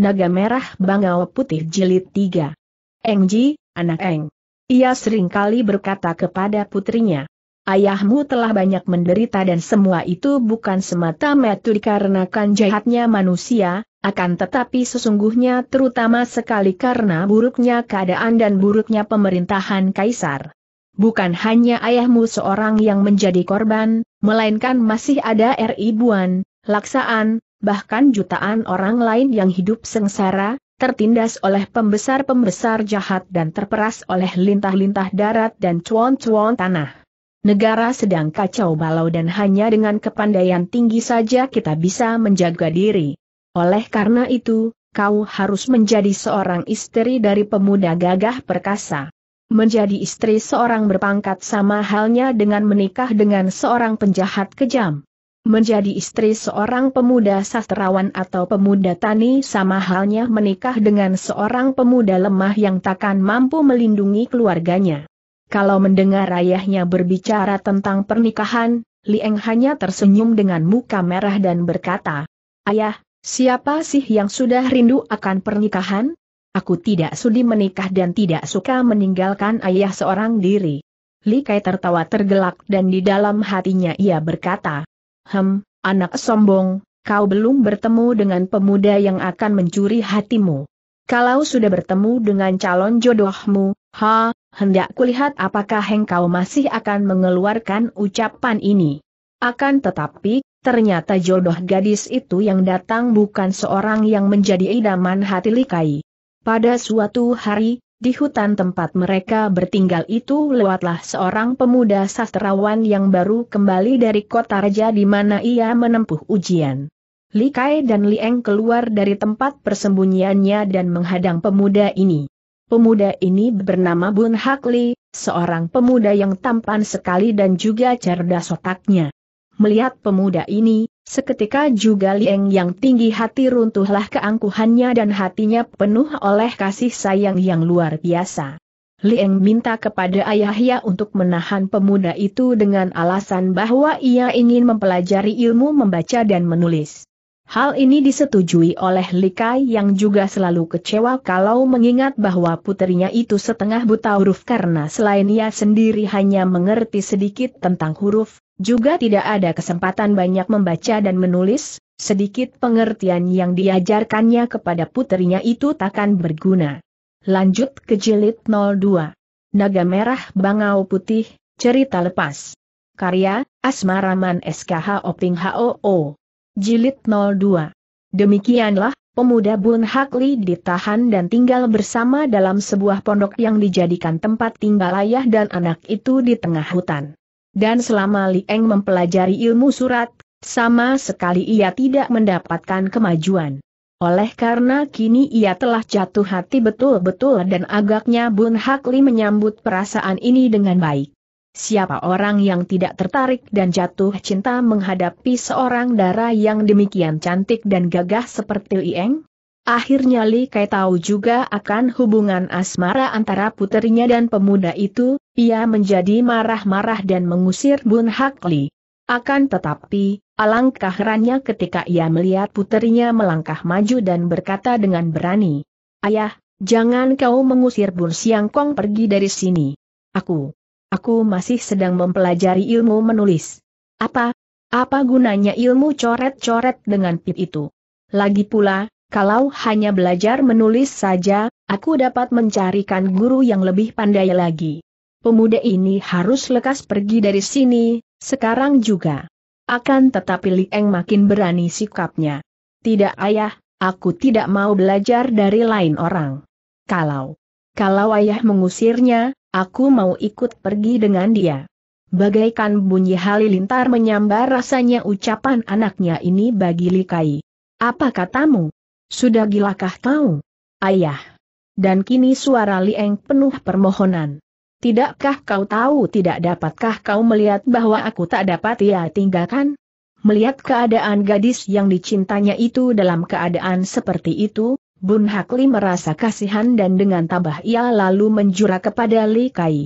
Naga Merah Bangau Putih Jilid 3. Engji, anak Eng. Ia seringkali berkata kepada putrinya, Ayahmu telah banyak menderita dan semua itu bukan semata-mata dikarenakan jahatnya manusia, akan tetapi sesungguhnya terutama sekali karena buruknya keadaan dan buruknya pemerintahan Kaisar. Bukan hanya ayahmu seorang yang menjadi korban, melainkan masih ada ribuan, laksaan, bahkan jutaan orang lain yang hidup sengsara, tertindas oleh pembesar-pembesar jahat dan terperas oleh lintah-lintah darat dan cuan-cuan tanah. Negara sedang kacau balau dan hanya dengan kepandaian tinggi saja kita bisa menjaga diri. Oleh karena itu, kau harus menjadi seorang istri dari pemuda gagah perkasa. Menjadi istri seorang berpangkat sama halnya dengan menikah dengan seorang penjahat kejam menjadi istri seorang pemuda sastrawan atau pemuda tani sama halnya menikah dengan seorang pemuda lemah yang takkan mampu melindungi keluarganya. Kalau mendengar ayahnya berbicara tentang pernikahan, Lieng hanya tersenyum dengan muka merah dan berkata, Ayah, siapa sih yang sudah rindu akan pernikahan? Aku tidak sudi menikah dan tidak suka meninggalkan ayah seorang diri. Li Kai tertawa tergelak dan di dalam hatinya ia berkata, Hem, anak sombong, kau belum bertemu dengan pemuda yang akan mencuri hatimu. Kalau sudah bertemu dengan calon jodohmu, ha, hendak kulihat apakah engkau masih akan mengeluarkan ucapan ini. Akan tetapi, ternyata jodoh gadis itu yang datang bukan seorang yang menjadi idaman hati Likai. Pada suatu hari, di hutan tempat mereka bertinggal itu lewatlah seorang pemuda sastrawan yang baru kembali dari kota raja di mana ia menempuh ujian. Li Kai dan Li Eng keluar dari tempat persembunyiannya dan menghadang pemuda ini. Pemuda ini bernama Bun Hak Li, seorang pemuda yang tampan sekali dan juga cerdas otaknya. Melihat pemuda ini, Seketika juga Lieng yang tinggi hati runtuhlah keangkuhannya dan hatinya penuh oleh kasih sayang yang luar biasa. Lieng minta kepada ayahnya untuk menahan pemuda itu dengan alasan bahwa ia ingin mempelajari ilmu membaca dan menulis. Hal ini disetujui oleh Likai yang juga selalu kecewa kalau mengingat bahwa putrinya itu setengah buta huruf karena selain ia sendiri hanya mengerti sedikit tentang huruf, juga tidak ada kesempatan banyak membaca dan menulis, sedikit pengertian yang diajarkannya kepada putrinya itu takkan berguna. Lanjut ke jilid 02. Naga Merah Bangau Putih, Cerita Lepas. Karya, Asmaraman SKH Oping HOO. Jilid 02. Demikianlah, pemuda Bun Hakli ditahan dan tinggal bersama dalam sebuah pondok yang dijadikan tempat tinggal ayah dan anak itu di tengah hutan dan selama Li Eng mempelajari ilmu surat, sama sekali ia tidak mendapatkan kemajuan. Oleh karena kini ia telah jatuh hati betul-betul dan agaknya Bun Hakli menyambut perasaan ini dengan baik. Siapa orang yang tidak tertarik dan jatuh cinta menghadapi seorang dara yang demikian cantik dan gagah seperti Li Eng? Akhirnya Li Kai tahu juga akan hubungan asmara antara putrinya dan pemuda itu, ia menjadi marah-marah dan mengusir Bun Hakli. Akan tetapi, alangkah herannya ketika ia melihat putrinya melangkah maju dan berkata dengan berani, Ayah, jangan kau mengusir Bun Siangkong pergi dari sini. Aku, aku masih sedang mempelajari ilmu menulis. Apa, apa gunanya ilmu coret-coret dengan pip itu? Lagi pula, kalau hanya belajar menulis saja, aku dapat mencarikan guru yang lebih pandai lagi pemuda ini harus lekas pergi dari sini, sekarang juga. Akan tetapi Lieng makin berani sikapnya. Tidak ayah, aku tidak mau belajar dari lain orang. Kalau, kalau ayah mengusirnya, aku mau ikut pergi dengan dia. Bagaikan bunyi halilintar menyambar rasanya ucapan anaknya ini bagi Li Kai. Apa katamu? Sudah gilakah kau? Ayah. Dan kini suara Lieng penuh permohonan. Tidakkah kau tahu tidak dapatkah kau melihat bahwa aku tak dapat ia tinggalkan? Melihat keadaan gadis yang dicintanya itu dalam keadaan seperti itu, Bun Hakli merasa kasihan dan dengan tabah ia lalu menjura kepada Li Kai.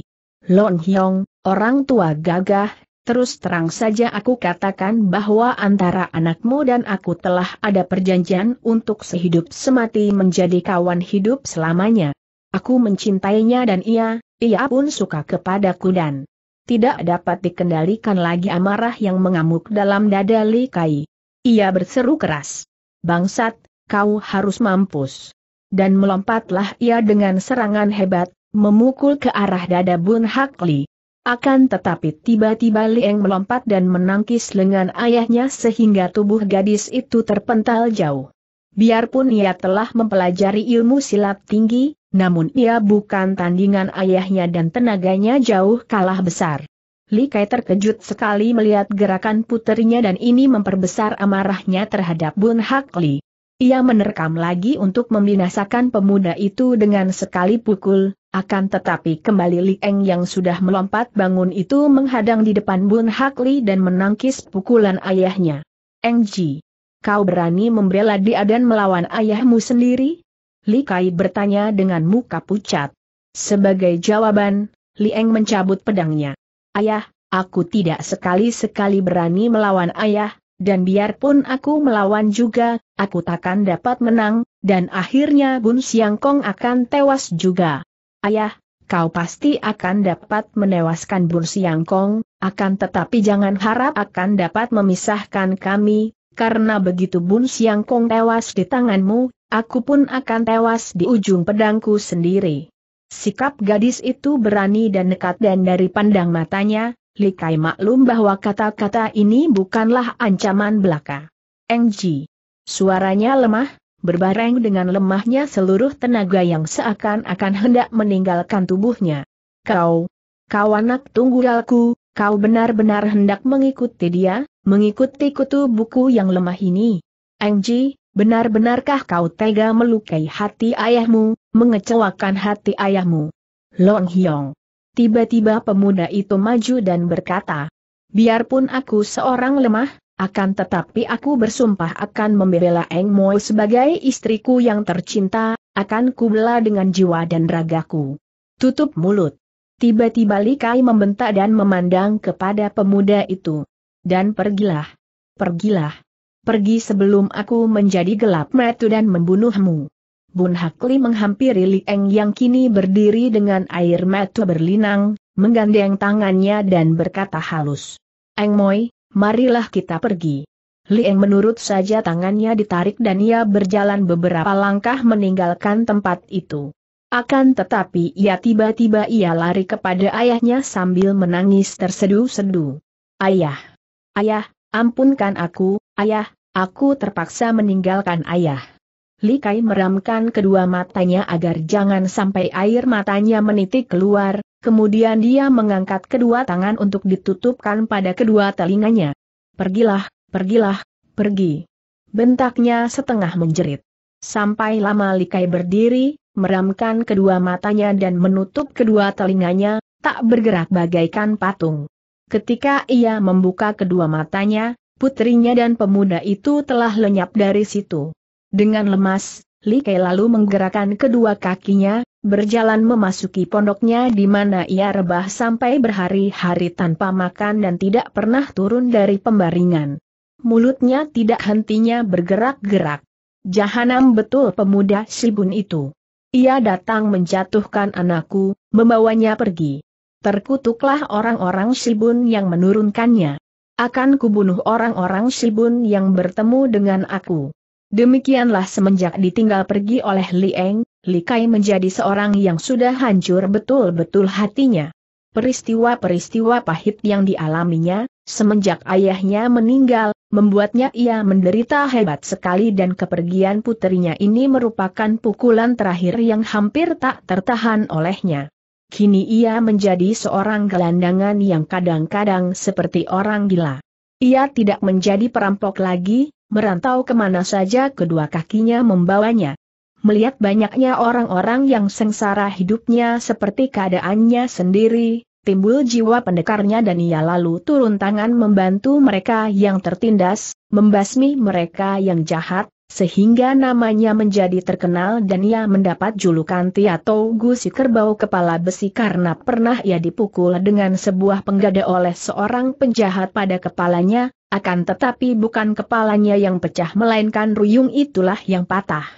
Lon Hyong, orang tua gagah, terus terang saja aku katakan bahwa antara anakmu dan aku telah ada perjanjian untuk sehidup semati menjadi kawan hidup selamanya. Aku mencintainya dan ia, ia pun suka kepada kudan. tidak dapat dikendalikan lagi amarah yang mengamuk dalam dada Li Kai. Ia berseru keras. Bangsat, kau harus mampus. Dan melompatlah ia dengan serangan hebat, memukul ke arah dada Bun Hak Li. Akan tetapi tiba-tiba Lieng melompat dan menangkis lengan ayahnya sehingga tubuh gadis itu terpental jauh. Biarpun ia telah mempelajari ilmu silat tinggi, namun ia bukan tandingan ayahnya dan tenaganya jauh kalah besar. Li Kai terkejut sekali melihat gerakan putrinya dan ini memperbesar amarahnya terhadap Bun Hak Li. Ia menerkam lagi untuk membinasakan pemuda itu dengan sekali pukul, akan tetapi kembali Li Eng yang sudah melompat bangun itu menghadang di depan Bun Hak Li dan menangkis pukulan ayahnya. Eng Ji. Kau berani membela dia dan melawan ayahmu sendiri? Li Kai bertanya dengan muka pucat. Sebagai jawaban, Li Eng mencabut pedangnya. Ayah, aku tidak sekali-sekali berani melawan ayah, dan biarpun aku melawan juga, aku takkan dapat menang, dan akhirnya Bun Siang Kong akan tewas juga. Ayah, kau pasti akan dapat menewaskan Bun Siang Kong, akan tetapi jangan harap akan dapat memisahkan kami, karena begitu Bun Siang Kong tewas di tanganmu, aku pun akan tewas di ujung pedangku sendiri. Sikap gadis itu berani dan nekat dan dari pandang matanya, Likai maklum bahwa kata-kata ini bukanlah ancaman belaka. Engji. Suaranya lemah, berbareng dengan lemahnya seluruh tenaga yang seakan-akan hendak meninggalkan tubuhnya. Kau, kau anak tunggalku, kau benar-benar hendak mengikuti dia, mengikuti kutu buku yang lemah ini. Engji, benar-benarkah kau tega melukai hati ayahmu, mengecewakan hati ayahmu? Long Hyong. Tiba-tiba pemuda itu maju dan berkata, Biarpun aku seorang lemah, akan tetapi aku bersumpah akan membela Eng Mo sebagai istriku yang tercinta, akan kubela dengan jiwa dan ragaku. Tutup mulut. Tiba-tiba Likai membentak dan memandang kepada pemuda itu dan pergilah. Pergilah. Pergi sebelum aku menjadi gelap metu dan membunuhmu. Bun Hakli menghampiri Li Eng yang kini berdiri dengan air metu berlinang, menggandeng tangannya dan berkata halus. Eng Moi, marilah kita pergi. Li Eng menurut saja tangannya ditarik dan ia berjalan beberapa langkah meninggalkan tempat itu. Akan tetapi ia tiba-tiba ia lari kepada ayahnya sambil menangis tersedu-sedu. Ayah! Ayah, ampunkan aku, ayah, aku terpaksa meninggalkan ayah. Li Kai meramkan kedua matanya agar jangan sampai air matanya menitik keluar, kemudian dia mengangkat kedua tangan untuk ditutupkan pada kedua telinganya. Pergilah, pergilah, pergi. Bentaknya setengah menjerit. Sampai lama Li Kai berdiri, meramkan kedua matanya dan menutup kedua telinganya, tak bergerak bagaikan patung. Ketika ia membuka kedua matanya, putrinya dan pemuda itu telah lenyap dari situ. Dengan lemas, Li Kei lalu menggerakkan kedua kakinya, berjalan memasuki pondoknya di mana ia rebah sampai berhari-hari tanpa makan dan tidak pernah turun dari pembaringan. Mulutnya tidak hentinya bergerak-gerak. Jahanam betul pemuda Sibun itu. Ia datang menjatuhkan anakku, membawanya pergi terkutuklah orang-orang Sibun yang menurunkannya. Akan kubunuh orang-orang Sibun yang bertemu dengan aku. Demikianlah semenjak ditinggal pergi oleh Li Eng, Li Kai menjadi seorang yang sudah hancur betul-betul hatinya. Peristiwa-peristiwa pahit yang dialaminya, semenjak ayahnya meninggal, membuatnya ia menderita hebat sekali dan kepergian putrinya ini merupakan pukulan terakhir yang hampir tak tertahan olehnya. Kini ia menjadi seorang gelandangan yang kadang-kadang seperti orang gila. Ia tidak menjadi perampok lagi, merantau kemana saja kedua kakinya membawanya. Melihat banyaknya orang-orang yang sengsara hidupnya seperti keadaannya sendiri, timbul jiwa pendekarnya dan ia lalu turun tangan membantu mereka yang tertindas, membasmi mereka yang jahat, sehingga namanya menjadi terkenal dan ia mendapat julukan Tiato Gusi Kerbau Kepala Besi karena pernah ia dipukul dengan sebuah penggada oleh seorang penjahat pada kepalanya, akan tetapi bukan kepalanya yang pecah melainkan ruyung itulah yang patah.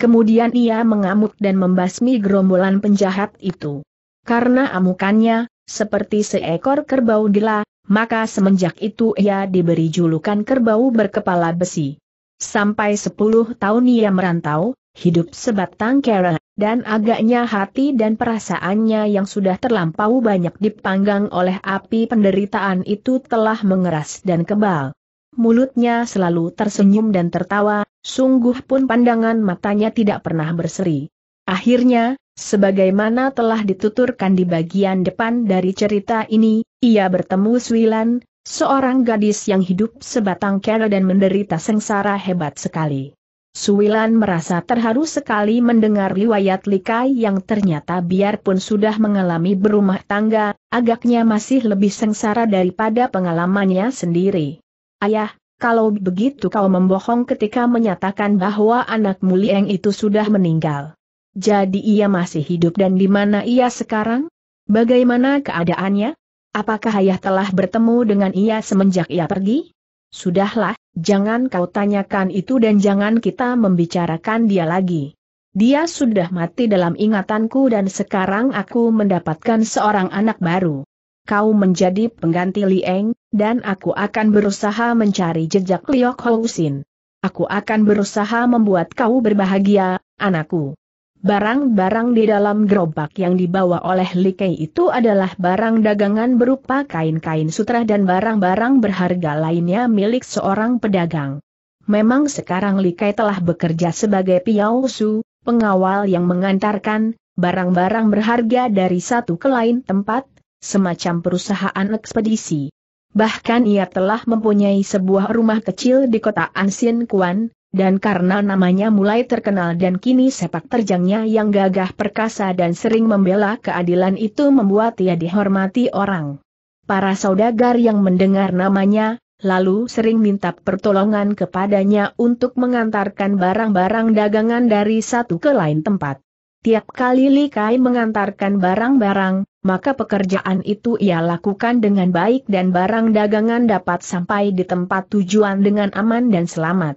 Kemudian ia mengamuk dan membasmi gerombolan penjahat itu. Karena amukannya, seperti seekor kerbau gila, maka semenjak itu ia diberi julukan kerbau berkepala besi. Sampai sepuluh tahun ia merantau, hidup sebatang kera, dan agaknya hati dan perasaannya yang sudah terlampau banyak dipanggang oleh api penderitaan itu telah mengeras dan kebal. Mulutnya selalu tersenyum dan tertawa, sungguh pun pandangan matanya tidak pernah berseri. Akhirnya, sebagaimana telah dituturkan di bagian depan dari cerita ini, ia bertemu Swilan, Seorang gadis yang hidup sebatang kara dan menderita sengsara hebat sekali. Suwilan merasa terharu sekali mendengar riwayat Likai yang ternyata biarpun sudah mengalami berumah tangga, agaknya masih lebih sengsara daripada pengalamannya sendiri. Ayah, kalau begitu kau membohong ketika menyatakan bahwa anak mulieng itu sudah meninggal. Jadi ia masih hidup dan di mana ia sekarang? Bagaimana keadaannya? Apakah ayah telah bertemu dengan ia semenjak ia pergi? Sudahlah, jangan kau tanyakan itu dan jangan kita membicarakan dia lagi. Dia sudah mati dalam ingatanku dan sekarang aku mendapatkan seorang anak baru. Kau menjadi pengganti Lieng, dan aku akan berusaha mencari jejak Liok Housin. Aku akan berusaha membuat kau berbahagia, anakku. Barang-barang di dalam gerobak yang dibawa oleh Likei itu adalah barang dagangan berupa kain-kain sutra dan barang-barang berharga lainnya milik seorang pedagang. Memang sekarang Likei telah bekerja sebagai piausu, pengawal yang mengantarkan barang-barang berharga dari satu ke lain tempat, semacam perusahaan ekspedisi. Bahkan ia telah mempunyai sebuah rumah kecil di kota Ansin Kuan, dan karena namanya mulai terkenal dan kini sepak terjangnya yang gagah perkasa dan sering membela keadilan itu membuat ia dihormati orang. Para saudagar yang mendengar namanya, lalu sering minta pertolongan kepadanya untuk mengantarkan barang-barang dagangan dari satu ke lain tempat. Tiap kali Li Kai mengantarkan barang-barang, maka pekerjaan itu ia lakukan dengan baik dan barang dagangan dapat sampai di tempat tujuan dengan aman dan selamat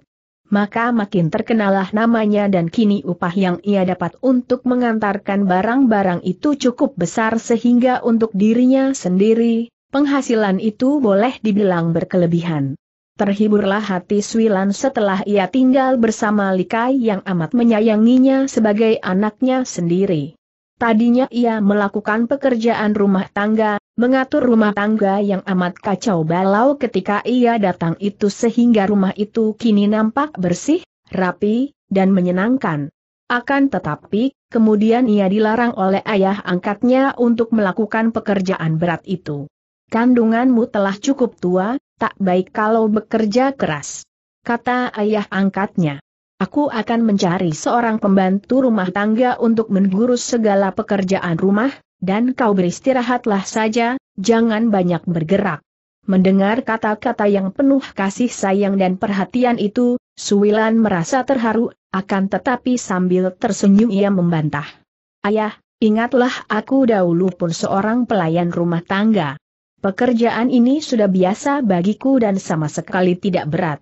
maka makin terkenalah namanya dan kini upah yang ia dapat untuk mengantarkan barang-barang itu cukup besar sehingga untuk dirinya sendiri, penghasilan itu boleh dibilang berkelebihan. Terhiburlah hati Swilan setelah ia tinggal bersama Likai yang amat menyayanginya sebagai anaknya sendiri. Tadinya ia melakukan pekerjaan rumah tangga, mengatur rumah tangga yang amat kacau balau ketika ia datang itu sehingga rumah itu kini nampak bersih, rapi, dan menyenangkan. Akan tetapi, kemudian ia dilarang oleh ayah angkatnya untuk melakukan pekerjaan berat itu. Kandunganmu telah cukup tua, tak baik kalau bekerja keras. Kata ayah angkatnya. Aku akan mencari seorang pembantu rumah tangga untuk mengurus segala pekerjaan rumah, dan kau beristirahatlah saja, jangan banyak bergerak. Mendengar kata-kata yang penuh kasih sayang dan perhatian itu, Suwilan merasa terharu, akan tetapi sambil tersenyum ia membantah. Ayah, ingatlah aku dahulu pun seorang pelayan rumah tangga. Pekerjaan ini sudah biasa bagiku dan sama sekali tidak berat.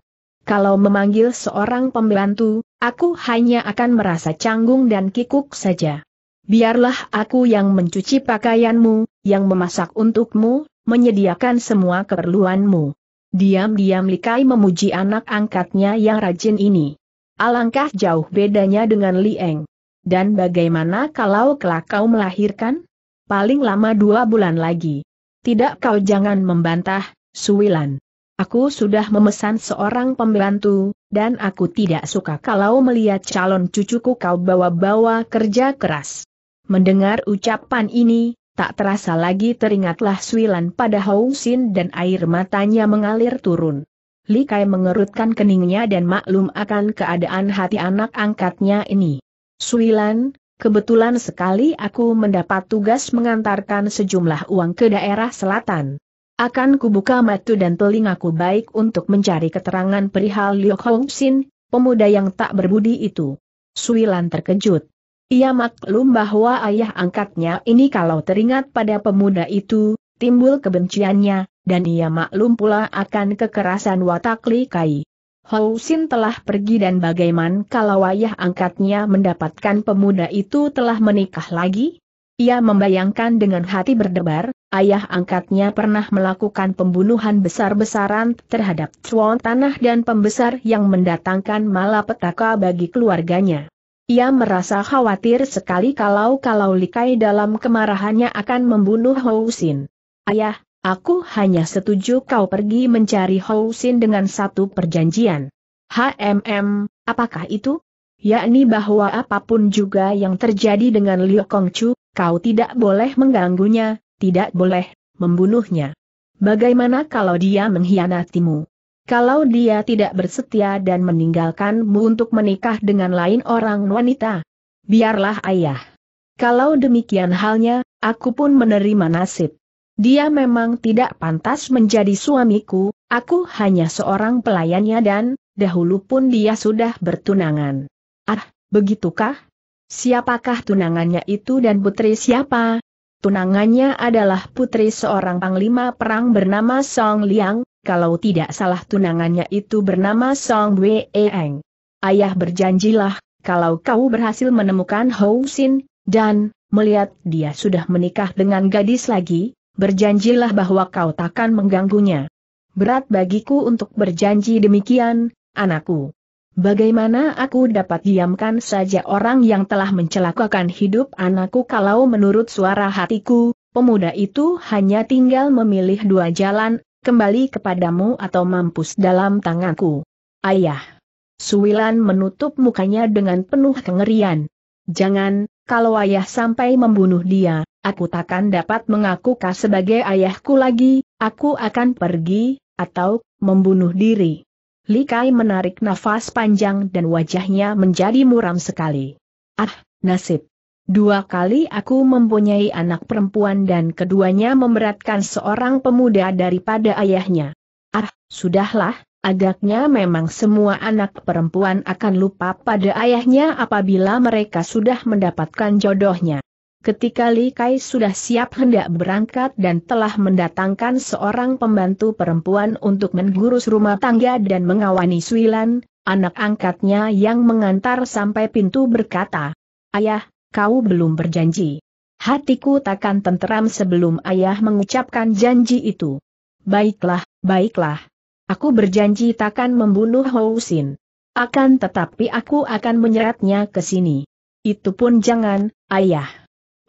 Kalau memanggil seorang pembantu, aku hanya akan merasa canggung dan kikuk saja biarlah aku yang mencuci pakaianmu, yang memasak untukmu, menyediakan semua keperluanmu. Diam-diam Likai memuji anak angkatnya yang rajin ini. Alangkah jauh bedanya dengan Li Lieng. Dan bagaimana kalau kelak kau melahirkan? Paling lama dua bulan lagi. Tidak kau jangan membantah, Suwilan. Aku sudah memesan seorang pembantu, dan aku tidak suka kalau melihat calon cucuku kau bawa-bawa kerja keras. Mendengar ucapan ini, tak terasa lagi teringatlah Suilan pada Hong Sin dan air matanya mengalir turun. Li Kai mengerutkan keningnya dan maklum akan keadaan hati anak angkatnya ini. Suilan, kebetulan sekali aku mendapat tugas mengantarkan sejumlah uang ke daerah selatan. Akan kubuka matu dan telingaku baik untuk mencari keterangan perihal Liu Hong Sin, pemuda yang tak berbudi itu. Suilan terkejut. Ia maklum bahwa ayah angkatnya ini kalau teringat pada pemuda itu, timbul kebenciannya, dan ia maklum pula akan kekerasan watak Li Kai. Hou Sin telah pergi dan bagaimana kalau ayah angkatnya mendapatkan pemuda itu telah menikah lagi? Ia membayangkan dengan hati berdebar, ayah angkatnya pernah melakukan pembunuhan besar-besaran terhadap cuan tanah dan pembesar yang mendatangkan malapetaka bagi keluarganya. Ia merasa khawatir sekali kalau-kalau Likai dalam kemarahannya akan membunuh Housin. Ayah, aku hanya setuju kau pergi mencari Housin dengan satu perjanjian. HMM, apakah itu? Yakni bahwa apapun juga yang terjadi dengan Liu Kongchu, kau tidak boleh mengganggunya, tidak boleh membunuhnya. Bagaimana kalau dia mengkhianatimu? kalau dia tidak bersetia dan meninggalkanmu untuk menikah dengan lain orang wanita. Biarlah ayah. Kalau demikian halnya, aku pun menerima nasib. Dia memang tidak pantas menjadi suamiku, aku hanya seorang pelayannya dan, dahulu pun dia sudah bertunangan. Ah, begitukah? Siapakah tunangannya itu dan putri siapa? Tunangannya adalah putri seorang panglima perang bernama Song Liang, kalau tidak salah tunangannya itu bernama Song Wei Eng. Ayah berjanjilah, kalau kau berhasil menemukan Hou Sin, dan, melihat dia sudah menikah dengan gadis lagi, berjanjilah bahwa kau takkan mengganggunya. Berat bagiku untuk berjanji demikian, anakku. Bagaimana aku dapat diamkan saja orang yang telah mencelakakan hidup anakku kalau menurut suara hatiku, pemuda itu hanya tinggal memilih dua jalan, kembali kepadamu atau mampus dalam tanganku. Ayah. Suwilan menutup mukanya dengan penuh kengerian. Jangan, kalau ayah sampai membunuh dia, aku takkan dapat mengaku kau sebagai ayahku lagi, aku akan pergi, atau, membunuh diri. Likai menarik nafas panjang dan wajahnya menjadi muram sekali. Ah, nasib. Dua kali aku mempunyai anak perempuan dan keduanya memberatkan seorang pemuda daripada ayahnya. Ah, sudahlah, agaknya memang semua anak perempuan akan lupa pada ayahnya apabila mereka sudah mendapatkan jodohnya. Ketika Li Kai sudah siap hendak berangkat dan telah mendatangkan seorang pembantu perempuan untuk mengurus rumah tangga dan mengawani Suilan, anak angkatnya yang mengantar sampai pintu berkata, Ayah, kau belum berjanji. Hatiku takkan tenteram sebelum ayah mengucapkan janji itu. Baiklah, baiklah. Aku berjanji takkan membunuh Housin. Akan tetapi aku akan menyeratnya ke sini. Itu pun jangan, ayah.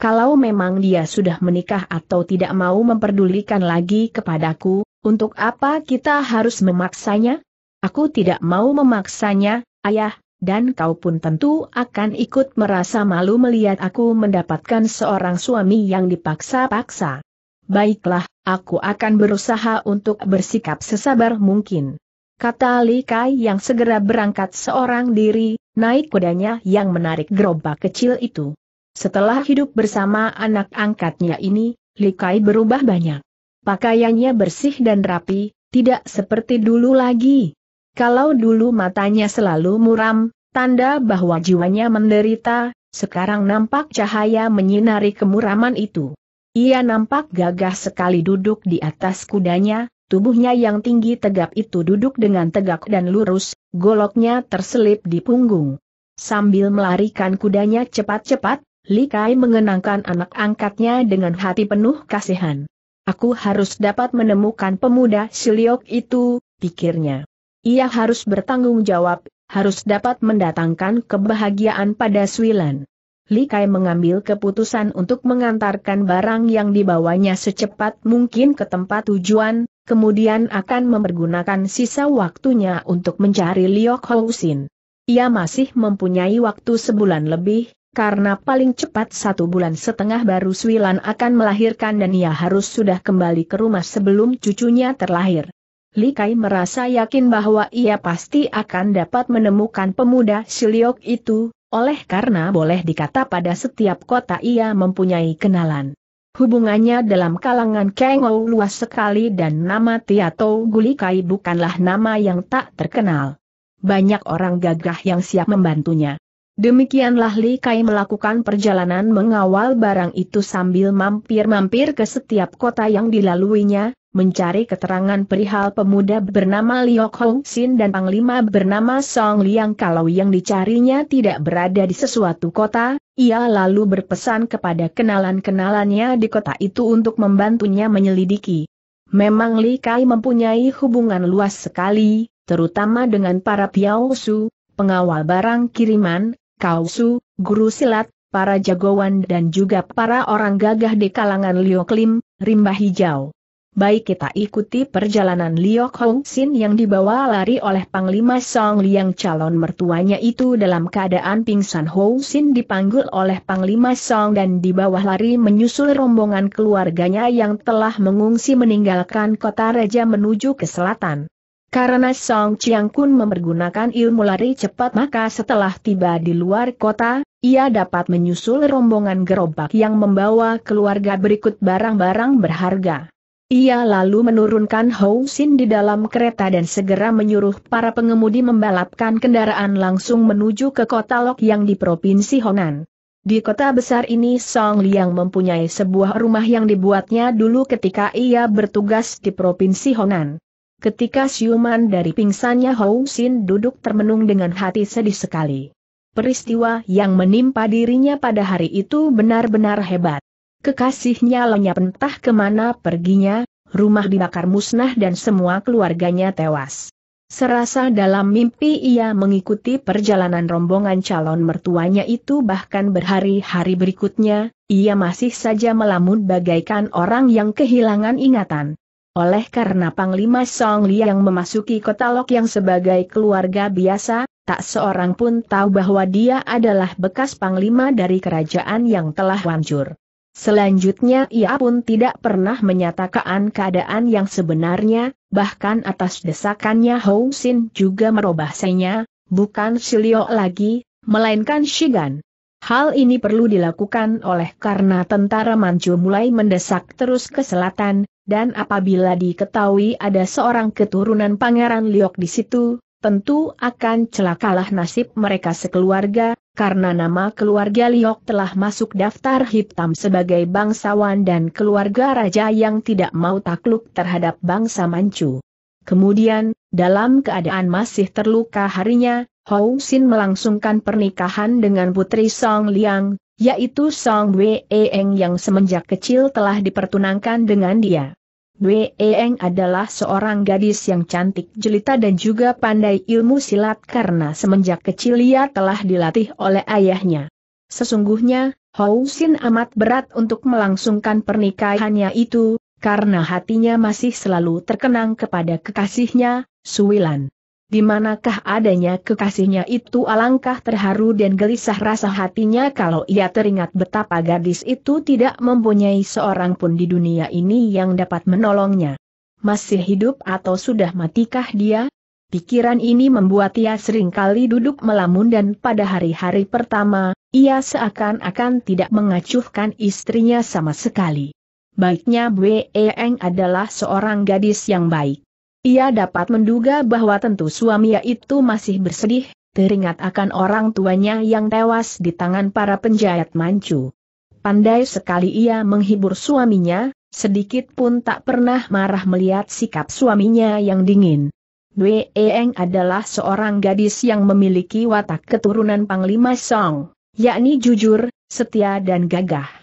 Kalau memang dia sudah menikah atau tidak mau memperdulikan lagi kepadaku, untuk apa kita harus memaksanya? Aku tidak mau memaksanya, ayah, dan kau pun tentu akan ikut merasa malu melihat aku mendapatkan seorang suami yang dipaksa-paksa. Baiklah, aku akan berusaha untuk bersikap sesabar mungkin. Kata Li Kai yang segera berangkat seorang diri, naik kudanya yang menarik gerobak kecil itu. Setelah hidup bersama anak angkatnya ini, Li Kai berubah banyak. Pakaiannya bersih dan rapi, tidak seperti dulu lagi. Kalau dulu matanya selalu muram, tanda bahwa jiwanya menderita, sekarang nampak cahaya menyinari kemuraman itu. Ia nampak gagah sekali duduk di atas kudanya, tubuhnya yang tinggi tegap itu duduk dengan tegak dan lurus, goloknya terselip di punggung. Sambil melarikan kudanya cepat-cepat, Likai mengenangkan anak angkatnya dengan hati penuh kasihan. Aku harus dapat menemukan pemuda Siliok itu, pikirnya. Ia harus bertanggung jawab, harus dapat mendatangkan kebahagiaan pada Suilan. Li Kai mengambil keputusan untuk mengantarkan barang yang dibawanya secepat mungkin ke tempat tujuan, kemudian akan mempergunakan sisa waktunya untuk mencari Liok Housin. Ia masih mempunyai waktu sebulan lebih, karena paling cepat satu bulan setengah baru Swilan akan melahirkan dan ia harus sudah kembali ke rumah sebelum cucunya terlahir. Li Kai merasa yakin bahwa ia pasti akan dapat menemukan pemuda Siliok itu, oleh karena boleh dikata pada setiap kota ia mempunyai kenalan. Hubungannya dalam kalangan Kengo luas sekali dan nama Tiato Gulikai bukanlah nama yang tak terkenal. Banyak orang gagah yang siap membantunya. Demikianlah Li Kai melakukan perjalanan mengawal barang itu sambil mampir-mampir ke setiap kota yang dilaluinya, mencari keterangan perihal pemuda bernama Liok Hong Sin dan panglima bernama Song Liang kalau yang dicarinya tidak berada di sesuatu kota, ia lalu berpesan kepada kenalan-kenalannya di kota itu untuk membantunya menyelidiki. Memang Li Kai mempunyai hubungan luas sekali, terutama dengan para Piao Su, pengawal barang kiriman, Kausu, guru silat, para jagoan dan juga para orang gagah di kalangan Liok Lim, rimba hijau baik kita ikuti perjalanan Liok Hong Sin yang dibawa lari oleh Panglima Song Liang calon mertuanya itu dalam keadaan pingsan Hong Sin dipanggul oleh Panglima Song dan dibawa lari menyusul rombongan keluarganya yang telah mengungsi meninggalkan kota Raja menuju ke selatan. Karena Song Chiang Kun mempergunakan ilmu lari cepat maka setelah tiba di luar kota, ia dapat menyusul rombongan gerobak yang membawa keluarga berikut barang-barang berharga. Ia lalu menurunkan Hou Xin di dalam kereta dan segera menyuruh para pengemudi membalapkan kendaraan langsung menuju ke kota Lok yang di Provinsi Honan. Di kota besar ini Song Liang mempunyai sebuah rumah yang dibuatnya dulu ketika ia bertugas di Provinsi Honan. Ketika siuman dari pingsannya Xin duduk termenung dengan hati sedih sekali. Peristiwa yang menimpa dirinya pada hari itu benar-benar hebat. Kekasihnya lenyap entah kemana perginya, rumah dibakar musnah dan semua keluarganya tewas. Serasa dalam mimpi ia mengikuti perjalanan rombongan calon mertuanya itu bahkan berhari-hari berikutnya, ia masih saja melamun bagaikan orang yang kehilangan ingatan. Oleh karena Panglima Song Liang memasuki kota Lok yang sebagai keluarga biasa, tak seorang pun tahu bahwa dia adalah bekas panglima dari kerajaan yang telah hancur. Selanjutnya ia pun tidak pernah menyatakan keadaan yang sebenarnya, bahkan atas desakannya Hou Sin juga merubah senya, bukan Silio lagi, melainkan Shigan. Hal ini perlu dilakukan oleh karena tentara Manchu mulai mendesak terus ke selatan, dan apabila diketahui ada seorang keturunan Pangeran Liok di situ, tentu akan celakalah nasib mereka sekeluarga, karena nama keluarga Liok telah masuk daftar hitam sebagai bangsawan dan keluarga raja yang tidak mau takluk terhadap bangsa Manchu. Kemudian, dalam keadaan masih terluka harinya, Hou Sin melangsungkan pernikahan dengan putri Song Liang, yaitu Song Wei Eng yang semenjak kecil telah dipertunangkan dengan dia. Dwe adalah seorang gadis yang cantik jelita dan juga pandai ilmu silat karena semenjak kecil ia telah dilatih oleh ayahnya. Sesungguhnya, Hou Xin amat berat untuk melangsungkan pernikahannya itu, karena hatinya masih selalu terkenang kepada kekasihnya, Suwilan. Di manakah adanya kekasihnya itu alangkah terharu dan gelisah rasa hatinya kalau ia teringat betapa gadis itu tidak mempunyai seorang pun di dunia ini yang dapat menolongnya. Masih hidup atau sudah matikah dia? Pikiran ini membuat ia seringkali duduk melamun dan pada hari-hari pertama, ia seakan-akan tidak mengacuhkan istrinya sama sekali. Baiknya Bu Eng adalah seorang gadis yang baik. Ia dapat menduga bahwa tentu suaminya itu masih bersedih, teringat akan orang tuanya yang tewas di tangan para penjahat mancu. Pandai sekali ia menghibur suaminya, sedikit pun tak pernah marah melihat sikap suaminya yang dingin. Wei Eng adalah seorang gadis yang memiliki watak keturunan Panglima Song, yakni jujur, setia dan gagah.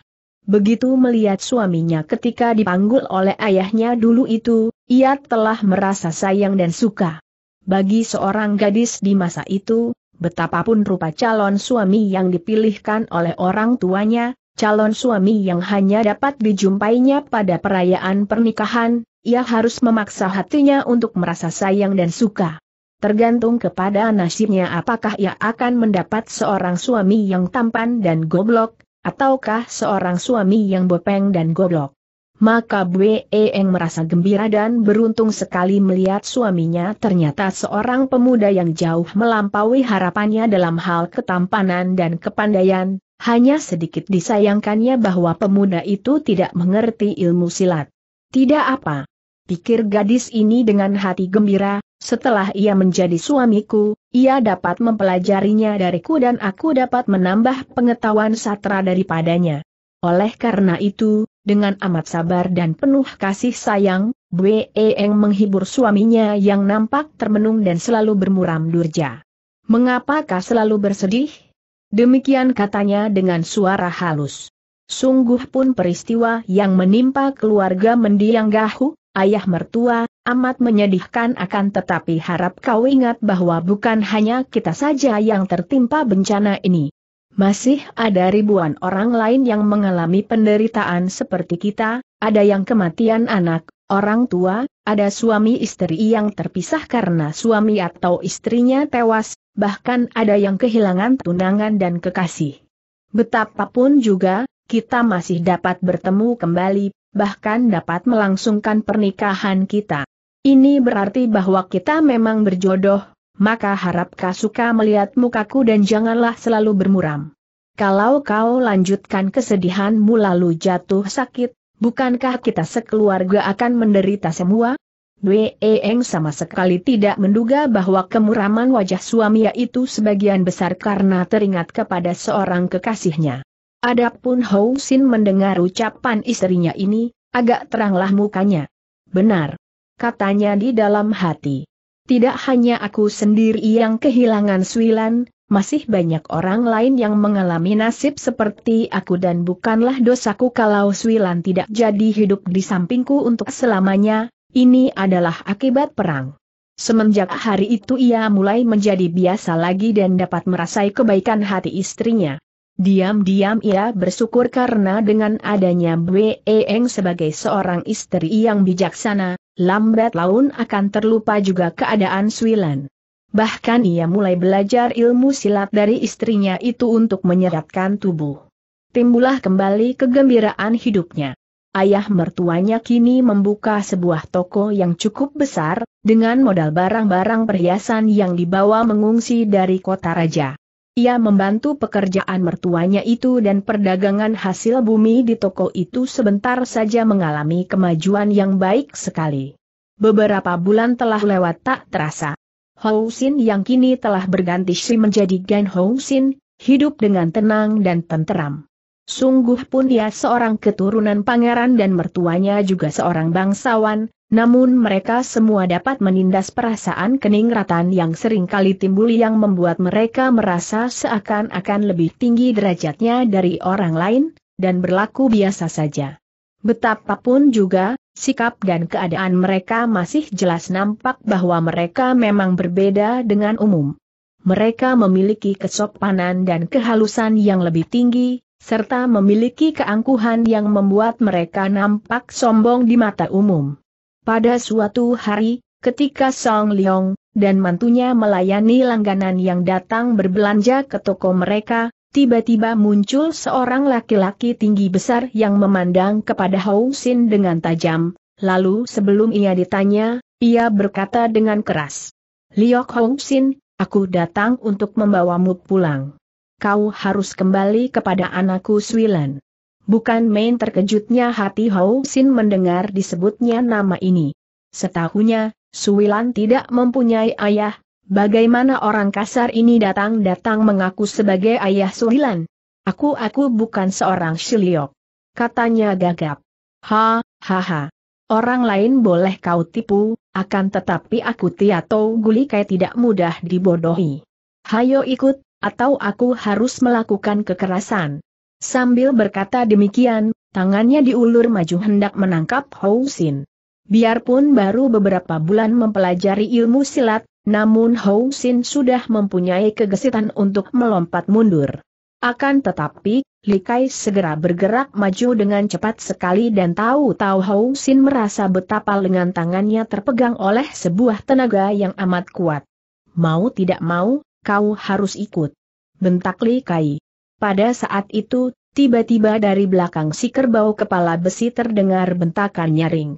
Begitu melihat suaminya ketika dipanggul oleh ayahnya dulu itu, ia telah merasa sayang dan suka. Bagi seorang gadis di masa itu, betapapun rupa calon suami yang dipilihkan oleh orang tuanya, calon suami yang hanya dapat dijumpainya pada perayaan pernikahan, ia harus memaksa hatinya untuk merasa sayang dan suka. Tergantung kepada nasibnya apakah ia akan mendapat seorang suami yang tampan dan goblok, ataukah seorang suami yang bopeng dan goblok. Maka Bwe Eng merasa gembira dan beruntung sekali melihat suaminya ternyata seorang pemuda yang jauh melampaui harapannya dalam hal ketampanan dan kepandaian, hanya sedikit disayangkannya bahwa pemuda itu tidak mengerti ilmu silat. Tidak apa. Pikir gadis ini dengan hati gembira, setelah ia menjadi suamiku, ia dapat mempelajarinya dariku dan aku dapat menambah pengetahuan satra daripadanya. Oleh karena itu, dengan amat sabar dan penuh kasih sayang, Bwe Eng menghibur suaminya yang nampak termenung dan selalu bermuram durja. Mengapakah selalu bersedih? Demikian katanya dengan suara halus. Sungguh pun peristiwa yang menimpa keluarga mendiang Gahu, ayah mertua, amat menyedihkan akan tetapi harap kau ingat bahwa bukan hanya kita saja yang tertimpa bencana ini. Masih ada ribuan orang lain yang mengalami penderitaan seperti kita, ada yang kematian anak, orang tua, ada suami istri yang terpisah karena suami atau istrinya tewas, bahkan ada yang kehilangan tunangan dan kekasih. Betapapun juga, kita masih dapat bertemu kembali, bahkan dapat melangsungkan pernikahan kita. Ini berarti bahwa kita memang berjodoh, maka harap kau suka melihat mukaku dan janganlah selalu bermuram. Kalau kau lanjutkan kesedihanmu lalu jatuh sakit, bukankah kita sekeluarga akan menderita semua? Wee Eng sama sekali tidak menduga bahwa kemuraman wajah suami itu sebagian besar karena teringat kepada seorang kekasihnya. Adapun Hou Sin mendengar ucapan istrinya ini, agak teranglah mukanya. Benar, katanya di dalam hati. Tidak hanya aku sendiri yang kehilangan Suilan, masih banyak orang lain yang mengalami nasib seperti aku dan bukanlah dosaku kalau Suilan tidak jadi hidup di sampingku untuk selamanya, ini adalah akibat perang. Semenjak hari itu ia mulai menjadi biasa lagi dan dapat merasai kebaikan hati istrinya. Diam-diam ia bersyukur karena dengan adanya Bwe Eng sebagai seorang istri yang bijaksana, lambat laun akan terlupa juga keadaan Swilan. Bahkan ia mulai belajar ilmu silat dari istrinya itu untuk menyeratkan tubuh. Timbulah kembali kegembiraan hidupnya. Ayah mertuanya kini membuka sebuah toko yang cukup besar, dengan modal barang-barang perhiasan yang dibawa mengungsi dari kota raja. Ia membantu pekerjaan mertuanya itu dan perdagangan hasil bumi di toko itu sebentar saja mengalami kemajuan yang baik sekali. Beberapa bulan telah lewat tak terasa. Housin yang kini telah berganti si menjadi Gan Housin, hidup dengan tenang dan tenteram. Sungguh pun dia seorang keturunan pangeran dan mertuanya juga seorang bangsawan, namun mereka semua dapat menindas perasaan keningratan yang seringkali timbul yang membuat mereka merasa seakan-akan lebih tinggi derajatnya dari orang lain, dan berlaku biasa saja. Betapapun juga, sikap dan keadaan mereka masih jelas nampak bahwa mereka memang berbeda dengan umum. Mereka memiliki kesopanan dan kehalusan yang lebih tinggi, serta memiliki keangkuhan yang membuat mereka nampak sombong di mata umum. Pada suatu hari, ketika Song Leong dan mantunya melayani langganan yang datang berbelanja ke toko mereka, tiba-tiba muncul seorang laki-laki tinggi besar yang memandang kepada Hou Sin dengan tajam, lalu sebelum ia ditanya, ia berkata dengan keras, Liok Hou Sin, aku datang untuk membawamu pulang. Kau harus kembali kepada anakku Swilan. Bukan main terkejutnya hati Hou Sin mendengar disebutnya nama ini. Setahunya, Suwilan tidak mempunyai ayah, bagaimana orang kasar ini datang-datang mengaku sebagai ayah Suwilan? Aku-aku bukan seorang Shiliok. Katanya gagap. Ha, ha ha. Orang lain boleh kau tipu, akan tetapi aku tiato gulikai tidak mudah dibodohi. Hayo ikut, atau aku harus melakukan kekerasan. Sambil berkata demikian, tangannya diulur maju hendak menangkap Hou Sin. Biarpun baru beberapa bulan mempelajari ilmu silat, namun Hou Sin sudah mempunyai kegesitan untuk melompat mundur. Akan tetapi, Li Kai segera bergerak maju dengan cepat sekali dan tahu-tahu Hou Sin merasa betapa lengan tangannya terpegang oleh sebuah tenaga yang amat kuat. Mau tidak mau, kau harus ikut. Bentak Li Kai. Pada saat itu, tiba-tiba dari belakang si kerbau kepala besi terdengar bentakan nyaring.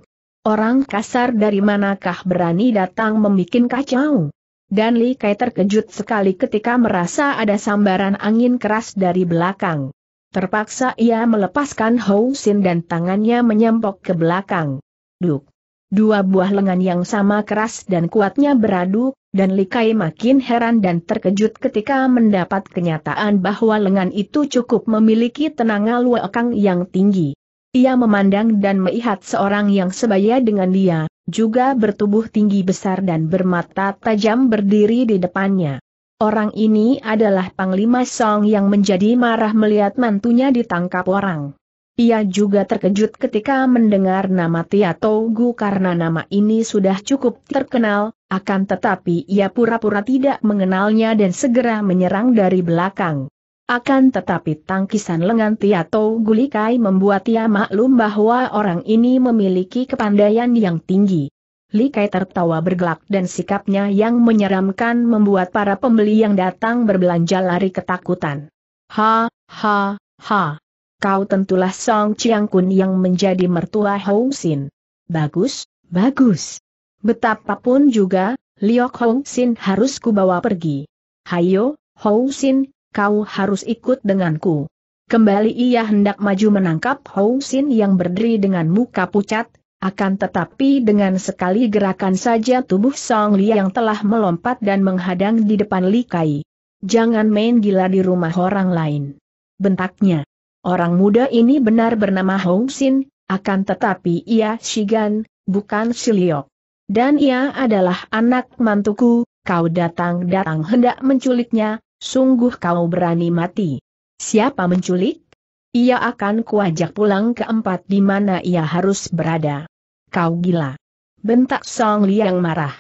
Orang kasar dari manakah berani datang membuat kacau? Dan Li Kai terkejut sekali ketika merasa ada sambaran angin keras dari belakang. Terpaksa ia melepaskan Hou Sin dan tangannya menyempok ke belakang. Duk. Dua buah lengan yang sama keras dan kuatnya beradu, dan Likai makin heran dan terkejut ketika mendapat kenyataan bahwa lengan itu cukup memiliki tenaga luakang yang tinggi. Ia memandang dan melihat seorang yang sebaya dengan dia, juga bertubuh tinggi besar dan bermata tajam berdiri di depannya. Orang ini adalah Panglima Song yang menjadi marah melihat mantunya ditangkap orang. Ia juga terkejut ketika mendengar nama Tia Togu karena nama ini sudah cukup terkenal, akan tetapi ia pura-pura tidak mengenalnya dan segera menyerang dari belakang. Akan tetapi tangkisan lengan Tia Tiato Likai membuat ia maklum bahwa orang ini memiliki kepandaian yang tinggi. Likai tertawa bergelak dan sikapnya yang menyeramkan membuat para pembeli yang datang berbelanja lari ketakutan. Ha, ha, ha kau tentulah Song Chiang Kun yang menjadi mertua Hong Sin. Bagus, bagus. Betapapun juga, Liok Hong Sin harus kubawa pergi. Hayo, Hong Sin, kau harus ikut denganku. Kembali ia hendak maju menangkap Hong Sin yang berdiri dengan muka pucat, akan tetapi dengan sekali gerakan saja tubuh Song Li yang telah melompat dan menghadang di depan Li Kai. Jangan main gila di rumah orang lain. Bentaknya. Orang muda ini benar bernama Hong Sin, akan tetapi ia Shigan, bukan Siliok. Dan ia adalah anak mantuku, kau datang-datang hendak menculiknya, sungguh kau berani mati. Siapa menculik? Ia akan kuajak pulang ke empat di mana ia harus berada. Kau gila. Bentak Song Liang marah.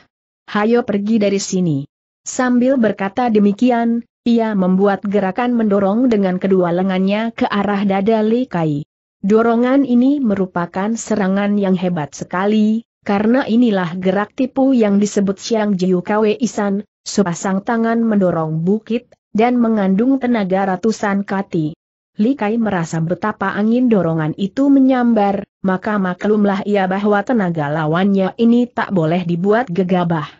Hayo pergi dari sini. Sambil berkata demikian, ia membuat gerakan mendorong dengan kedua lengannya ke arah dada Li Kai. Dorongan ini merupakan serangan yang hebat sekali, karena inilah gerak tipu yang disebut Siang Jiu Kwe Isan, sepasang tangan mendorong bukit, dan mengandung tenaga ratusan kati. Li Kai merasa betapa angin dorongan itu menyambar, maka maklumlah ia bahwa tenaga lawannya ini tak boleh dibuat gegabah.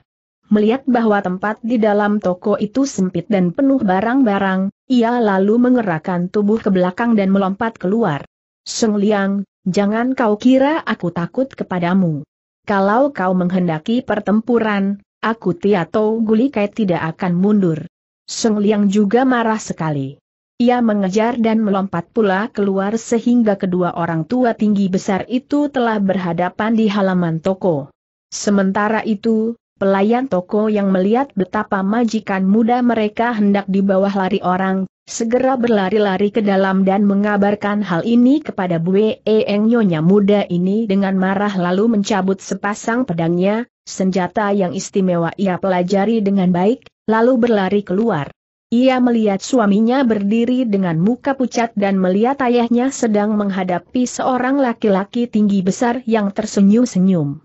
Melihat bahwa tempat di dalam toko itu sempit dan penuh barang-barang, ia lalu mengerahkan tubuh ke belakang dan melompat keluar. Seng Liang, jangan kau kira aku takut kepadamu. Kalau kau menghendaki pertempuran, aku Tiato Gulikai tidak akan mundur. Seng Liang juga marah sekali. Ia mengejar dan melompat pula keluar sehingga kedua orang tua tinggi besar itu telah berhadapan di halaman toko. Sementara itu, Pelayan toko yang melihat betapa majikan muda mereka hendak dibawa lari orang, segera berlari-lari ke dalam dan mengabarkan hal ini kepada Bue Eng Nyonya muda ini dengan marah lalu mencabut sepasang pedangnya, senjata yang istimewa ia pelajari dengan baik, lalu berlari keluar. Ia melihat suaminya berdiri dengan muka pucat dan melihat ayahnya sedang menghadapi seorang laki-laki tinggi besar yang tersenyum-senyum.